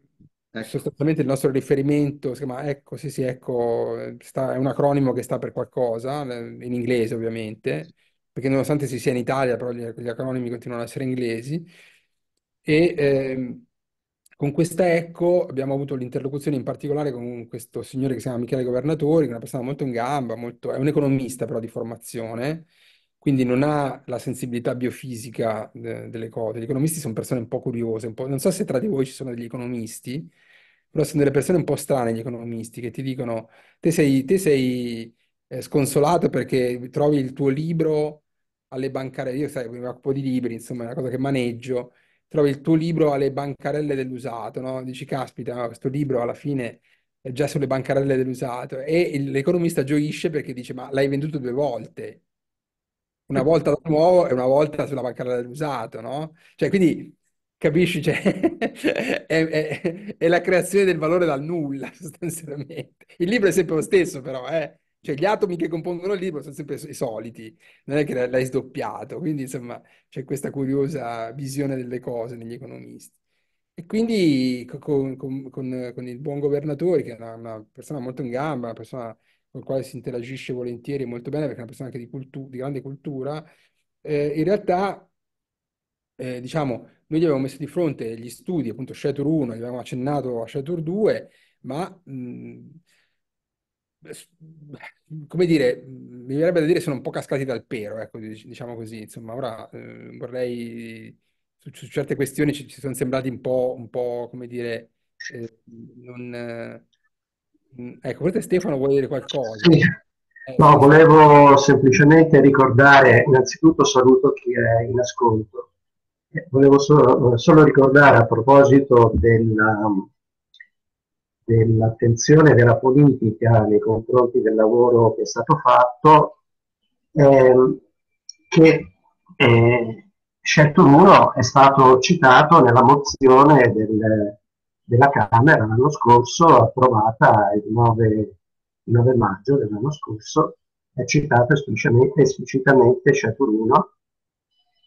ecco. Sostanzialmente il nostro riferimento si chiama ECCO, sì sì, ECCO eh, sta, è un acronimo che sta per qualcosa, eh, in inglese ovviamente, perché nonostante si sia in Italia, però gli, gli acronimi continuano ad essere inglesi. E, eh, con questa Ecco abbiamo avuto l'interlocuzione in particolare con questo signore che si chiama Michele Governatori, che è una persona molto in gamba, molto, è un economista però di formazione, quindi non ha la sensibilità biofisica de, delle cose. Gli economisti sono persone un po' curiose, un po', non so se tra di voi ci sono degli economisti, però sono delle persone un po' strane gli economisti che ti dicono te sei, te sei eh, sconsolato perché trovi il tuo libro alle bancarie, io sai, mi occupo di libri, insomma è una cosa che maneggio trovi il tuo libro alle bancarelle dell'usato, no? Dici, caspita, questo libro alla fine è già sulle bancarelle dell'usato. E l'economista gioisce perché dice, ma l'hai venduto due volte. Una volta da nuovo e una volta sulla bancarella dell'usato, no? Cioè, quindi capisci? Cioè, è, è, è, la creazione del valore dal nulla, sostanzialmente. Il libro è sempre lo stesso, però, eh? Cioè, gli atomi che compongono il libro sono sempre i soliti, non è che l'hai sdoppiato. Quindi, insomma, c'è questa curiosa visione delle cose negli economisti. E quindi con, con, con, con il buon governatore, che è una, una, persona molto in gamba, una persona con la quale si interagisce volentieri molto bene, perché è una persona anche di, cultu- di grande cultura, eh, in realtà, eh, diciamo, noi gli abbiamo messo di fronte gli studi, appunto Shatur 1, gli avevamo accennato a Shatur 2, ma... Mh, come dire, mi verrebbe da dire sono un po' cascati dal pero, ecco, diciamo così, insomma, ora eh, vorrei, su, su, certe questioni ci, ci sono sembrati un po', un po' come dire, eh, non, eh, ecco, forse Stefano vuole dire qualcosa. Sì. Eh. No, volevo semplicemente ricordare, innanzitutto saluto chi è in ascolto, eh, volevo solo, solo ricordare a proposito della dell'attenzione della politica nei confronti del lavoro che è stato fatto, ehm, che eh, scelto uno è stato citato nella mozione del, della Camera l'anno scorso, approvata il 9, 9 maggio dell'anno scorso, è citato esplicitamente, esplicitamente Scetur 1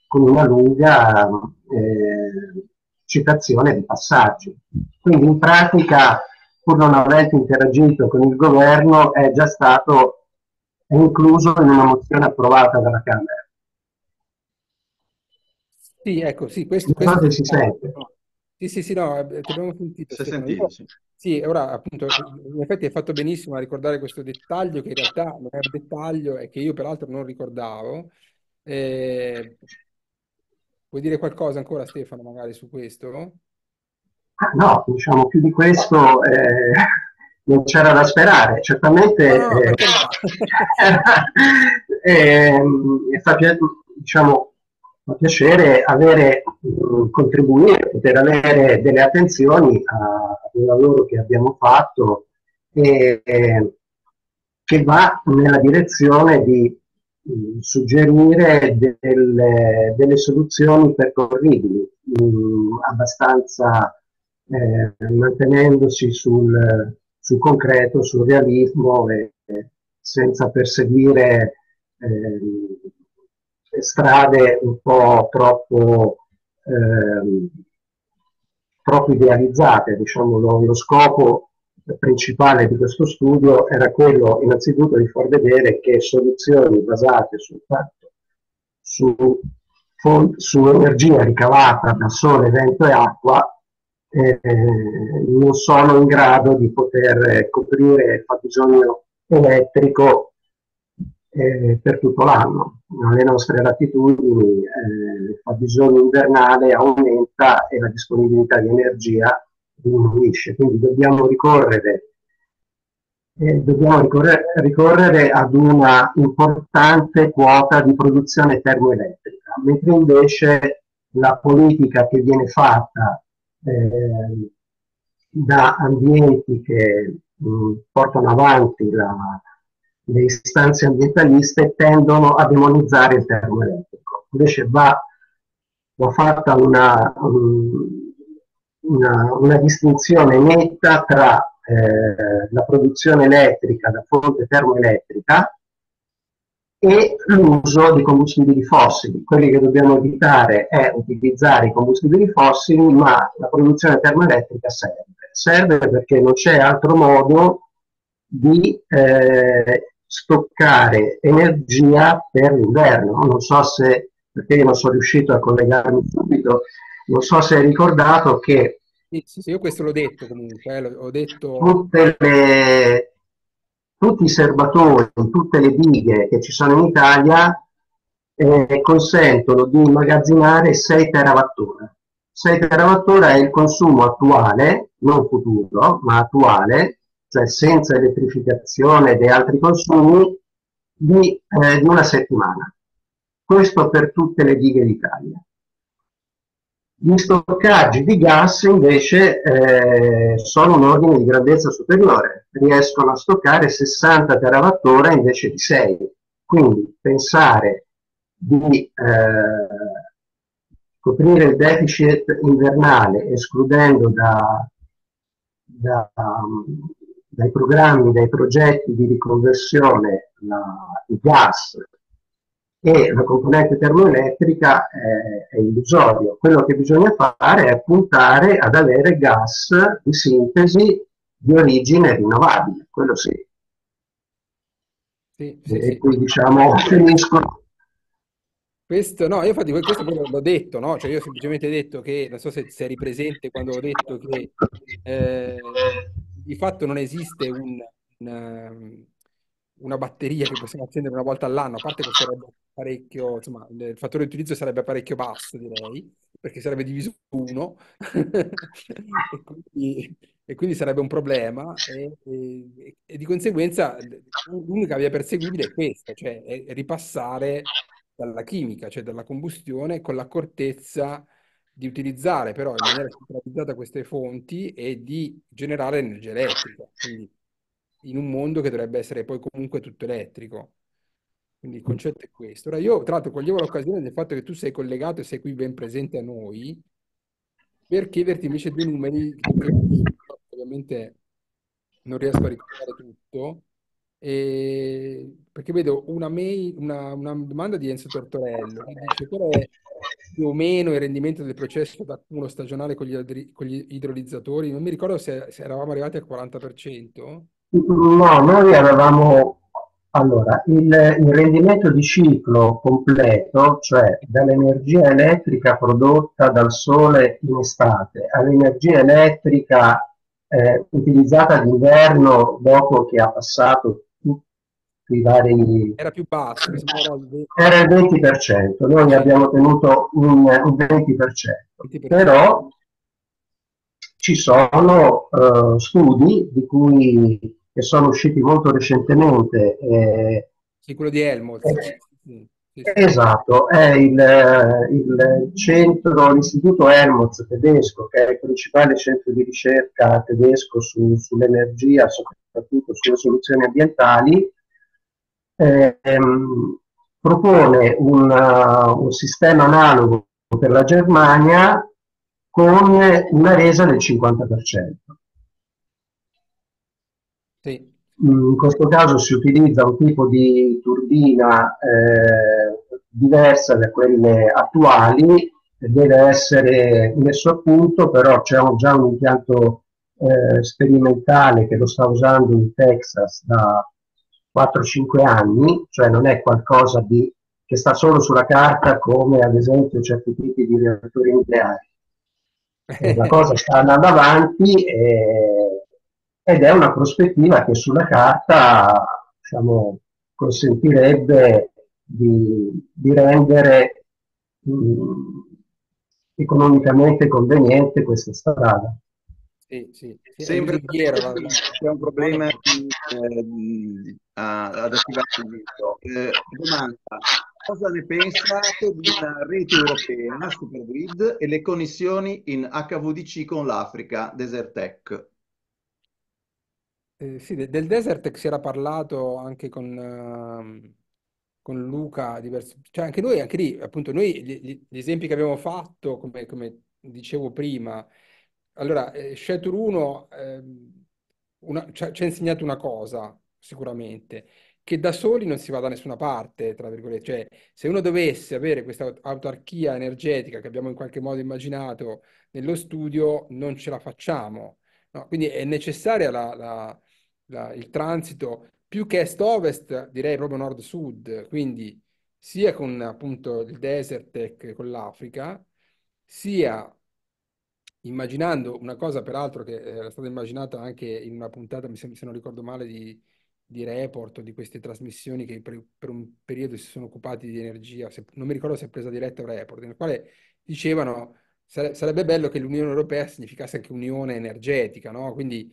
con una lunga eh, citazione di passaggi. Quindi in pratica pur non avendo interagito con il governo, è già stato incluso in una mozione approvata dalla Camera. Sì, ecco, sì, questo, questo, questo si sente. Sì, sì, sì, no, ti abbiamo sentito. Si sentito sì. sì, ora appunto, in effetti hai fatto benissimo a ricordare questo dettaglio che in realtà non è un dettaglio e che io peraltro non ricordavo. Eh, vuoi dire qualcosa ancora Stefano magari su questo? No? Ah, no, diciamo più di questo eh, non c'era da sperare, certamente ah, no, no, eh, eh, fa, diciamo, fa, piacere avere, mh, mm, contribuire, poter avere delle attenzioni al lavoro che abbiamo fatto e, ehm, che va nella direzione di mm, suggerire delle, delle, soluzioni percorribili, mh, mm, abbastanza eh, mantenendosi sul, sul, concreto, sul realismo e, senza perseguire eh, strade un po' troppo, eh, troppo idealizzate. Diciamo, lo, lo scopo principale di questo studio era quello innanzitutto di far vedere che soluzioni basate sul fatto su, su energia ricavata da sole, vento e acqua eh, non sono in grado di poter eh, coprire il fabbisogno elettrico eh, per tutto l'anno. Nelle nostre latitudini eh, il fabbisogno invernale aumenta e la disponibilità di energia diminuisce, quindi dobbiamo ricorrere, eh, dobbiamo ricorrere, ricorrere ad una importante quota di produzione termoelettrica, mentre invece la politica che viene fatta eh, da ambienti che mh, portano avanti la, le istanze ambientaliste tendono a demonizzare il termoelettrico. Invece va, va fatta una, una, una, distinzione netta tra eh, la produzione elettrica da fonte termoelettrica e l'uso di combustibili fossili. Quelli che dobbiamo evitare è utilizzare i combustibili fossili, ma la produzione termoelettrica serve. Serve perché non c'è altro modo di eh, stoccare energia per l'inverno. Non so se, perché io non sono riuscito a collegarmi subito, non so se hai ricordato che... Sì, sì, sì, io questo l'ho detto comunque, eh, l'ho detto... Tutte le tutti i serbatoi, tutte le dighe che ci sono in Italia eh, consentano di immagazzinare 6 terawattora. 6 terawattora è il consumo attuale, non futuro, ma attuale, cioè senza elettrificazione e altri consumi, di, eh, di una settimana. Questo per tutte le dighe d'Italia. Gli stoccaggi di gas invece eh, sono un ordine di grandezza superiore, riescono a stoccare 60 terawattora invece di 6. Quindi pensare di eh, coprire il deficit invernale escludendo da, da, dai programmi, dai progetti di riconversione la, il gas e la componente termoelettrica è, eh, è illusorio. Quello che bisogna fare è puntare ad avere gas di sintesi di origine rinnovabile, quello sì. sì, sì e sì. diciamo finisco. questo, no, io infatti questo l'ho detto, no? Cioè io ho semplicemente detto che, non so se sei ripresente quando ho detto che eh, di fatto non esiste un, un, ehm, una batteria che possiamo accendere una volta all'anno, a parte queste robe parecchio, insomma, il fattore di utilizzo sarebbe parecchio basso, direi, perché sarebbe diviso 1 e, e, quindi, sarebbe un problema e, e, e, di conseguenza l'unica via perseguibile è questa, cioè è ripassare dalla chimica, cioè dalla combustione, con l'accortezza di utilizzare però in maniera centralizzata queste fonti e di generare energia elettrica, quindi in un mondo che dovrebbe essere poi comunque tutto elettrico. Quindi il mm. concetto è questo. Ora io tra l'altro coglievo l'occasione del fatto che tu sei collegato e sei qui ben presente a noi per chiederti invece due numeri, ovviamente non riesco a ricordare tutto, e perché vedo una, mail, una, una domanda di Enzo Tortorello che dice qual è più o meno il rendimento del processo d'accumulo stagionale con gli, con gli idrolizzatori, non mi ricordo se, se eravamo arrivati al 40%. No, noi eravamo allora, il, il, rendimento di ciclo completo, cioè dall'energia elettrica prodotta dal sole in estate all'energia elettrica eh, utilizzata d'inverno dopo che ha passato tutti i vari... Era più basso, era il 20%, noi abbiamo ottenuto un, un 20%, 20%, però ci sono eh, studi di cui che sono usciti molto recentemente. Eh, sì, quello di Helmholtz. Eh, mm, Esatto, è il, eh, il, centro, l'istituto Helmholtz tedesco, che è il principale centro di ricerca tedesco su, sull'energia, soprattutto sulle soluzioni ambientali, ehm, propone un, uh, un sistema analogo per la Germania con una resa del 50% in questo caso si utilizza un tipo di turbina eh, diversa da quelle attuali, deve essere messo a punto, però c'è già un impianto eh, sperimentale che lo sta usando in Texas da 4-5 anni, cioè non è qualcosa di, che sta solo sulla carta come ad esempio certi tipi di reattori nucleari. La cosa sta andando avanti e ed è una prospettiva che sulla carta diciamo, consentirebbe di, di rendere mh, mm, economicamente conveniente questa strada. Sì, sì. sì Sempre preghiera, c'è un problema di, eh, di, a, ad attivare il dito. Eh, domanda, cosa ne pensate di una rete europea, una supergrid e le connessioni in HVDC con l'Africa, Desert Tech? Eh, sì, del desert si era parlato anche con, ehm, con Luca, diversi, cioè anche noi, anche lì, appunto, noi gli, gli esempi che abbiamo fatto, come, come dicevo prima, allora, eh, 1 eh, una, ci, ha, ci ha insegnato una cosa, sicuramente, che da soli non si va da nessuna parte, tra virgolette. Cioè, se uno dovesse avere questa autarchia energetica che abbiamo in qualche modo immaginato nello studio, non ce la facciamo. No? Quindi è necessaria la, la, il transito più che est-ovest, direi proprio nord-sud, quindi sia con appunto il desert e con l'Africa, sia immaginando una cosa peraltro che eh, era stata immaginata anche in una puntata, mi sembra, se non ricordo male, di, di report di queste trasmissioni che per, per, un periodo si sono occupati di energia, se, non mi ricordo se è presa diretta o report, nel quale dicevano sare, sarebbe bello che l'Unione Europea significasse anche unione energetica, no? Quindi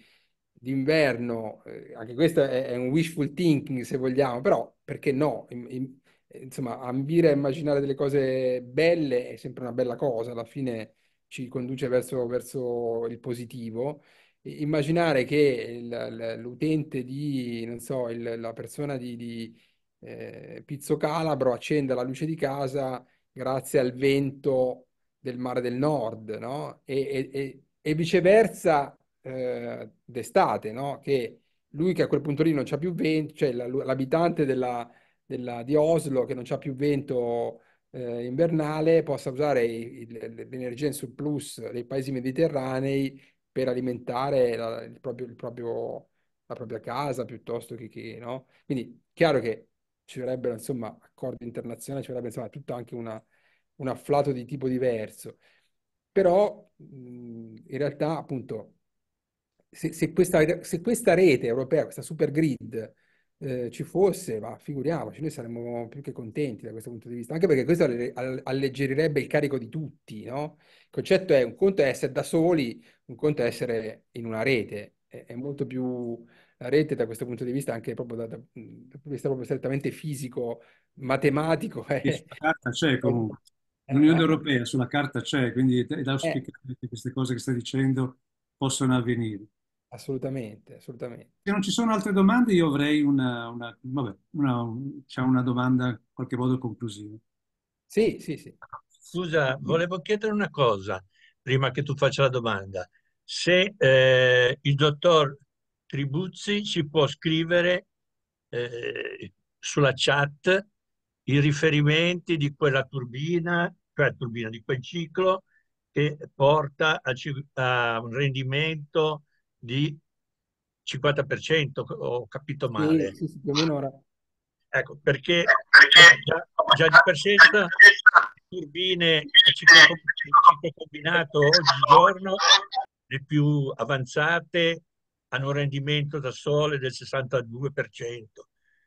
d'inverno, eh, anche questo è, è, un wishful thinking se vogliamo, però perché no? In, in, insomma, ambire a immaginare delle cose belle è sempre una bella cosa, alla fine ci conduce verso, verso il positivo. E immaginare che il, l'utente di, non so, il, la persona di, di eh, Pizzo Calabro accenda la luce di casa grazie al vento del mare del nord, no? e, e, e viceversa eh, d'estate, no? Che lui che a quel punto lì non c'ha più vento, cioè l'abitante della, della, di Oslo che non c'ha più vento eh, invernale possa usare il, l'energia in surplus dei paesi mediterranei per alimentare la, il proprio, il proprio, la propria casa piuttosto che, che no? Quindi chiaro che ci vorrebbero insomma accordi internazionali, ci vorrebbe insomma tutto anche una, un afflato di tipo diverso. Però in realtà appunto se, se, questa, se questa, rete europea, questa super grid, eh, ci fosse, ma figuriamoci, noi saremmo più che contenti da questo punto di vista, anche perché questo alleggerirebbe il carico di tutti, no? Il concetto è un conto è essere da soli, un conto è essere in una rete, è, è molto più la rete da questo punto di vista, anche proprio da, da, da punto di vista proprio strettamente fisico, matematico. È... Eh. La carta c'è comunque. Eh, L'Unione eh. Europea sulla carta c'è, quindi è da auspicare eh. che queste cose che stai dicendo possano avvenire. Assolutamente, assolutamente. Se non ci sono altre domande, io avrei una, una, vabbè, una, un, una domanda in qualche modo conclusiva. Sì, sì, sì. Scusa, volevo chiedere una cosa prima che tu faccia la domanda. Se eh, il dottor Tribuzzi ci può scrivere eh, sulla chat i riferimenti di quella turbina, cioè turbina di quel ciclo che porta a, a un rendimento di 50%, ho capito male. Sì, sì, più o meno ora. Ecco, perché già, già di per sé turbine a ciclo, ciclo combinato oggigiorno le più avanzate hanno un rendimento da sole del 62%.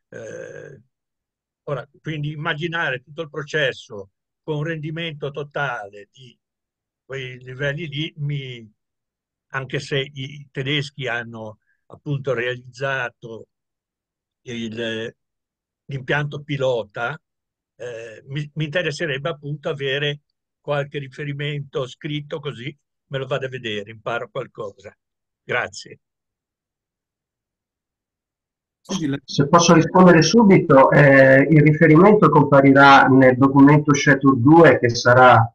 Eh, ora, quindi immaginare tutto il processo con un rendimento totale di quei livelli lì mi, anche se i tedeschi hanno appunto realizzato il, l'impianto pilota, eh, mi, mi, interesserebbe appunto avere qualche riferimento scritto così me lo vado a vedere, imparo qualcosa. Grazie. Se posso rispondere subito, eh, il riferimento comparirà nel documento Shatur 2 che sarà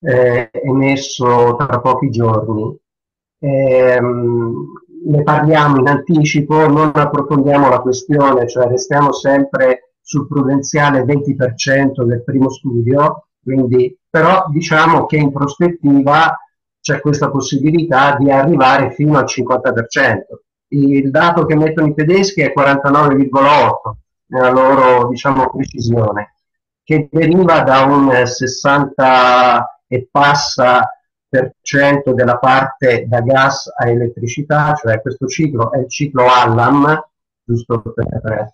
eh, emesso tra pochi giorni ehm, ne parliamo in anticipo, non approfondiamo la questione, cioè restiamo sempre sul prudenziale 20% del primo studio, quindi, però diciamo che in prospettiva c'è questa possibilità di arrivare fino al 50%. Il dato che mettono i tedeschi è 49,8 nella loro diciamo, precisione, che deriva da un 60 e passa della parte da gas a elettricità, cioè questo ciclo è il ciclo Allam, giusto per...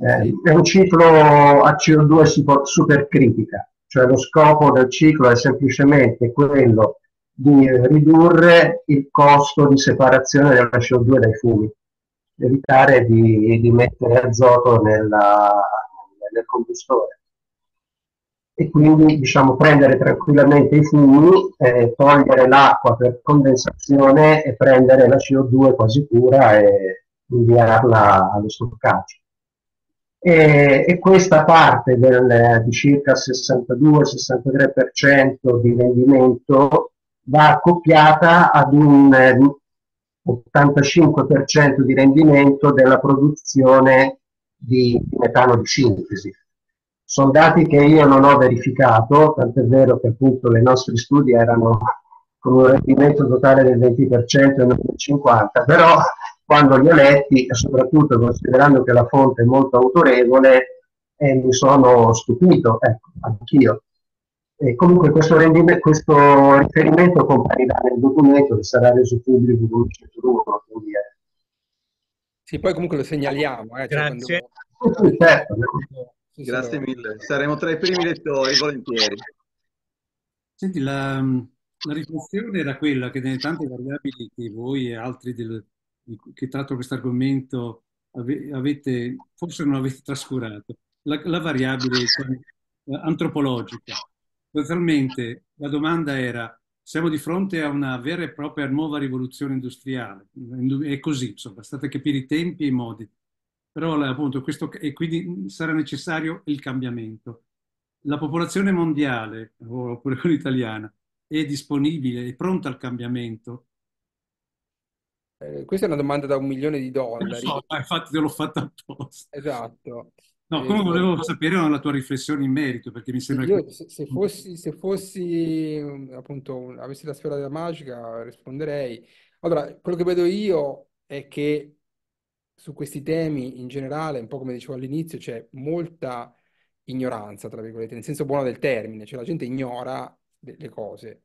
Eh, è un ciclo a CO2 supercritica, cioè lo scopo del ciclo è semplicemente quello di ridurre il costo di separazione della CO2 dai fumi, evitare di, di mettere azoto nella, nel combustore e quindi diciamo, prendere tranquillamente i fumi, eh, togliere l'acqua per condensazione e prendere la CO2 quasi pura e inviarla allo stoccaggio. E, e, questa parte del, di circa 62-63% di rendimento va accoppiata ad un 85% eh, di rendimento della produzione di metano di sintesi sono dati che io non ho verificato, tant'è vero che appunto le nostre studi erano con un rendimento totale del 20% e non del 50%, però quando li ho letti, e soprattutto considerando che la fonte è molto autorevole, eh, mi sono stupito, ecco, anch'io. E comunque questo, questo, riferimento comparirà nel documento che sarà reso pubblico con il centro certo quindi è... Eh. Sì, poi comunque lo segnaliamo. Eh, cioè, Grazie. Cioè quando... certo. Grazie mille, saremo tra i primi lettori, volentieri. Senti, la, la riflessione era quella che nelle tante variabili che voi e altri del, che tratto questo argomento avete, forse non avete trascurato, la, la variabile cioè, antropologica. Sostanzialmente la domanda era, siamo di fronte a una vera e propria nuova rivoluzione industriale, è così, insomma, state a capire i tempi e i modi però appunto questo, e quindi sarà necessario il cambiamento. La popolazione mondiale, oppure quella italiana, è disponibile, è pronta al cambiamento? Eh, questa è una domanda da un milione di dollari. Lo so, infatti te l'ho fatta apposta. Esatto. No, eh, come volevo sapere la tua riflessione in merito, perché mi sembra io, che... se, fossi, se fossi, appunto, avessi la sfera della magica, risponderei. Allora, quello che vedo io è che su questi temi in generale, un po' come dicevo all'inizio, c'è molta ignoranza, tra virgolette, nel senso buono del termine, cioè la gente ignora le cose.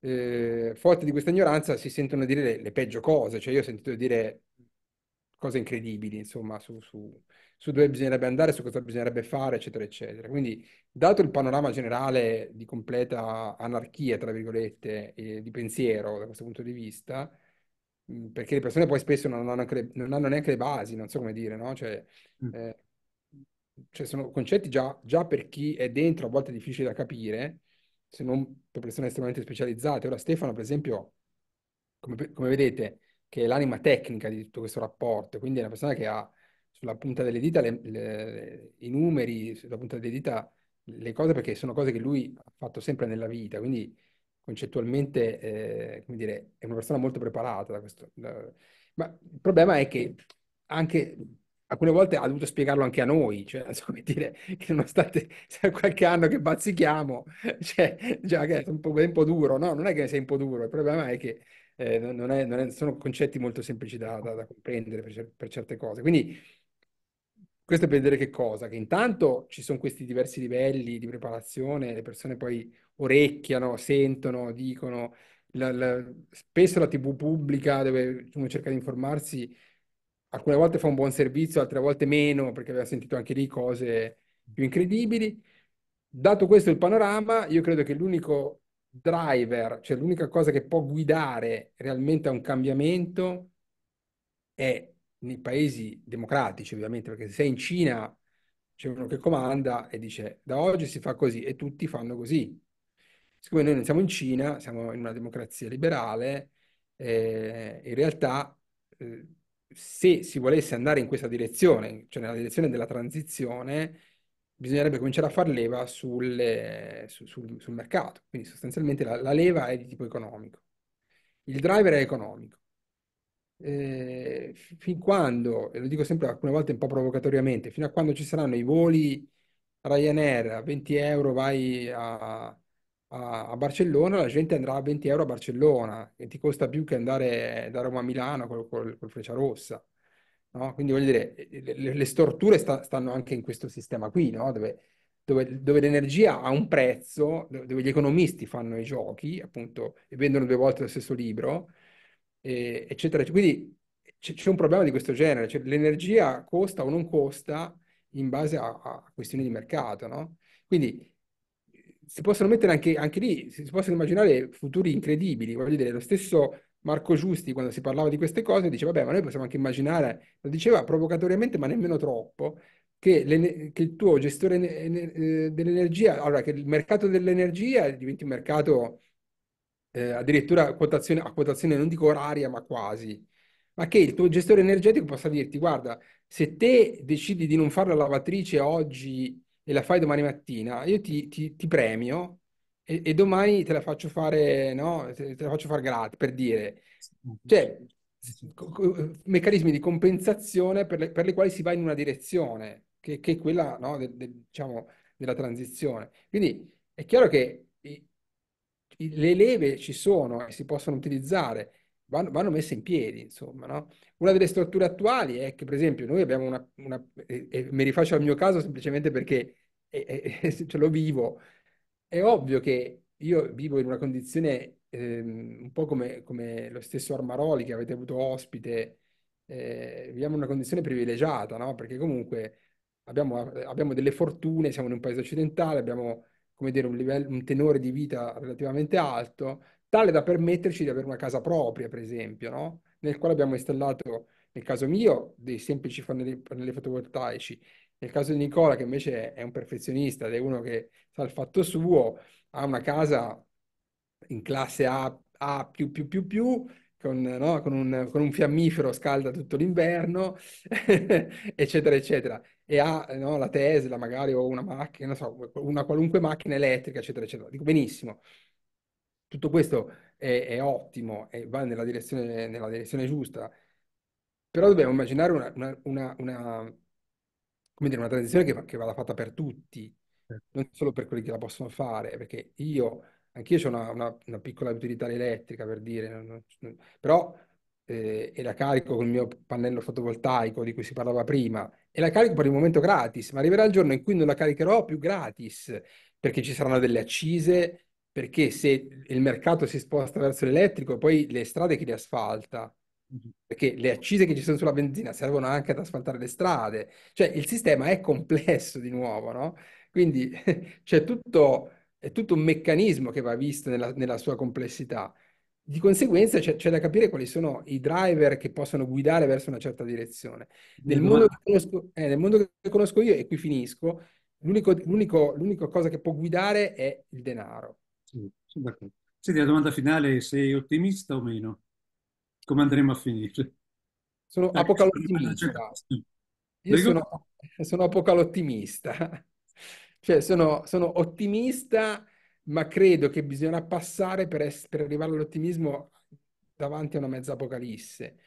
Eh, forte di questa ignoranza si sentono dire le, le, peggio cose, cioè io ho sentito dire cose incredibili, insomma, su, su, su, dove bisognerebbe andare, su cosa bisognerebbe fare, eccetera, eccetera. Quindi, dato il panorama generale di completa anarchia, tra virgolette, eh, di pensiero da questo punto di vista, Mhmm, perché le persone poi spesso non hanno, le, non hanno neanche le basi, non so come dire, no? Cioè, eh, cioè sono concetti già, già, per chi è dentro a volte difficili da capire, se non per persone estremamente specializzate. Ora Stefano, per esempio, come, come vedete, che è l'anima tecnica di tutto questo rapporto, quindi è una persona che ha sulla punta delle dita le, le, i numeri, sulla punta delle dita le cose perché sono cose che lui ha fatto sempre nella vita, quindi concettualmente eh, dire, è una persona molto preparata da questo, da... ma il problema è che anche alcune volte ha dovuto spiegarlo anche a noi, cioè insomma, dire che nonostante sia qualche anno che bazzichiamo, cioè già che è un po', è un po duro, no? Non è che sei un po' duro, il problema è che eh, non è, non è, sono concetti molto semplici da, da, da comprendere per, per, certe cose. Quindi questo è per vedere che cosa, che intanto ci sono questi diversi livelli di preparazione, le persone poi orecchiano, sentono, dicono. La, la, spesso la TV pubblica dove uno cerca di informarsi, alcune volte fa un buon servizio, altre volte meno, perché aveva sentito anche lì cose più incredibili. Dato questo il panorama, io credo che l'unico driver, cioè l'unica cosa che può guidare realmente a un cambiamento è nei paesi democratici, ovviamente, perché se sei in Cina c'è uno che comanda e dice da oggi si fa così e tutti fanno così siccome noi non siamo in Cina, siamo in una democrazia liberale, eh, in realtà eh, se si volesse andare in questa direzione, cioè nella direzione della transizione, bisognerebbe cominciare a far leva sul, sul, sul mercato. Quindi sostanzialmente la, la, leva è di tipo economico. Il driver è economico. Eh, fin quando, e lo dico sempre alcune volte un po' provocatoriamente, fino a quando ci saranno i voli Ryanair a 20 euro vai a, a, Barcellona, la gente andrà a 20 euro a Barcellona, che ti costa più che andare da Roma a Milano col, col, col Freccia Rossa. No? Quindi voglio dire, le, le storture sta, stanno anche in questo sistema qui, no? dove, dove, dove, l'energia ha un prezzo, dove gli economisti fanno i giochi, appunto, e vendono due volte lo stesso libro, e, eccetera, eccetera. Quindi c'è, c'è, un problema di questo genere, cioè l'energia costa o non costa in base a, a questioni di mercato, no? Quindi si possono mettere anche, anche lì, si possono immaginare futuri incredibili, voglio dire, lo stesso Marco Giusti quando si parlava di queste cose diceva, vabbè, ma noi possiamo anche immaginare, lo diceva provocatoriamente, ma nemmeno troppo, che, le, che il tuo gestore eh, dell'energia, allora che il mercato dell'energia diventi un mercato eh, addirittura a quotazione, a quotazione non dico oraria, ma quasi, ma che il tuo gestore energetico possa dirti, guarda, se te decidi di non fare la lavatrice oggi e la fai domani mattina, io ti, ti, ti premio e, e, domani te la faccio fare, no? Te la faccio fare gratis, per dire. Cioè, meccanismi di compensazione per le, per le, quali si va in una direzione, che, che è quella no, de, de, diciamo, della transizione. Quindi è chiaro che i, i, le leve ci sono e si possono utilizzare, vanno, vanno messe in piedi, insomma, no? Una delle strutture attuali è che, per esempio, noi abbiamo una... una e, e mi rifaccio al mio caso semplicemente perché e, e, ce lo vivo. È ovvio che io vivo in una condizione ehm, un po' come, come, lo stesso Armaroli che avete avuto ospite, eh, viviamo in una condizione privilegiata, no? Perché comunque abbiamo, abbiamo delle fortune, siamo in un paese occidentale, abbiamo, come dire, un, livello, un tenore di vita relativamente alto, tale da permetterci di avere una casa propria, per esempio, no? nel quale abbiamo installato, nel caso mio, dei semplici pannelli, pannelli fotovoltaici, nel caso di Nicola, che invece è un perfezionista ed è uno che sa il fatto suo, ha una casa in classe A, A++++, con, no? con, un, con un fiammifero scalda tutto l'inverno, eccetera, eccetera. E ha no? la Tesla magari o una macchina, so, una qualunque macchina elettrica, eccetera, eccetera. Dico benissimo, tutto questo è, è ottimo e va nella direzione, nella direzione, giusta, però dobbiamo immaginare una, una, una, una dire, transizione che, che, vada fatta per tutti, non solo per quelli che la possono fare, perché io, anch'io ho una, piccola utilità elettrica per dire, non, non, però eh, e la carico con il mio pannello fotovoltaico di cui si parlava prima e la carico per il momento gratis, ma arriverà il giorno in cui non la caricherò più gratis perché ci saranno delle accise, perché se il mercato si sposta verso l'elettrico, poi le strade chi le asfalta? Mhm. Perché le accise che ci sono sulla benzina servono anche ad asfaltare le strade, cioè il sistema è complesso di nuovo, no? Quindi c'è tutto, è tutto un meccanismo che va visto nella, nella sua complessità. Di conseguenza c'è, c'è, da capire quali sono i driver che possono guidare verso una certa direzione. Nel mondo che conosco, eh, nel mondo che conosco io, e qui finisco, l'unica cosa che può guidare è il denaro Senti, la domanda finale è sei ottimista o meno? Come andremo a finire? Sono eh, apocalottimista. Eh, Io sono, sono apocalottimista. Cioè, sono, sono ottimista, ma credo che bisogna passare per, es- per arrivare all'ottimismo davanti a una mezza apocalisse.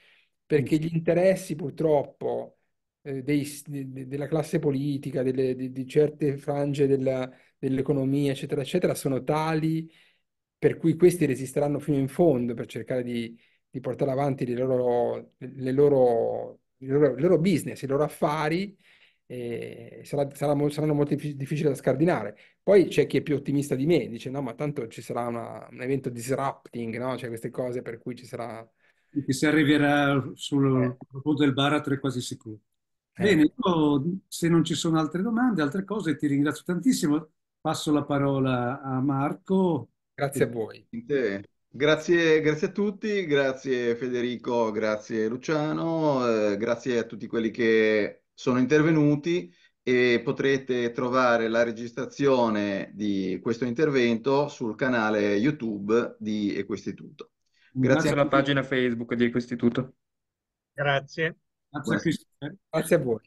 Perché mm. gli interessi, purtroppo, eh, dei, de, della classe politica, delle, di, di, certe frange della, dell'economia, eccetera, eccetera, sono tali per cui questi resisteranno fino in fondo per cercare di, di portare avanti le loro, le loro, il, loro, il loro business, i loro affari, eh, sarà, sarà, saranno molto difficili da scardinare. Poi c'è chi è più ottimista di me, dice no, ma tanto ci sarà una, un evento disrupting, no? cioè queste cose per cui ci sarà... Che si arriverà sul eh. punto del baratro è quasi sicuro. Eh. Bene, io, se non ci sono altre domande, altre cose, ti ringrazio tantissimo. Passo la parola a Marco Grazie a voi. Grazie, grazie, a tutti, grazie Federico, grazie Luciano, eh, grazie a tutti quelli che sono intervenuti e potrete trovare la registrazione di questo intervento sul canale YouTube di Equistituto. Grazie alla pagina Facebook di Equistituto. Grazie. Grazie. grazie a voi.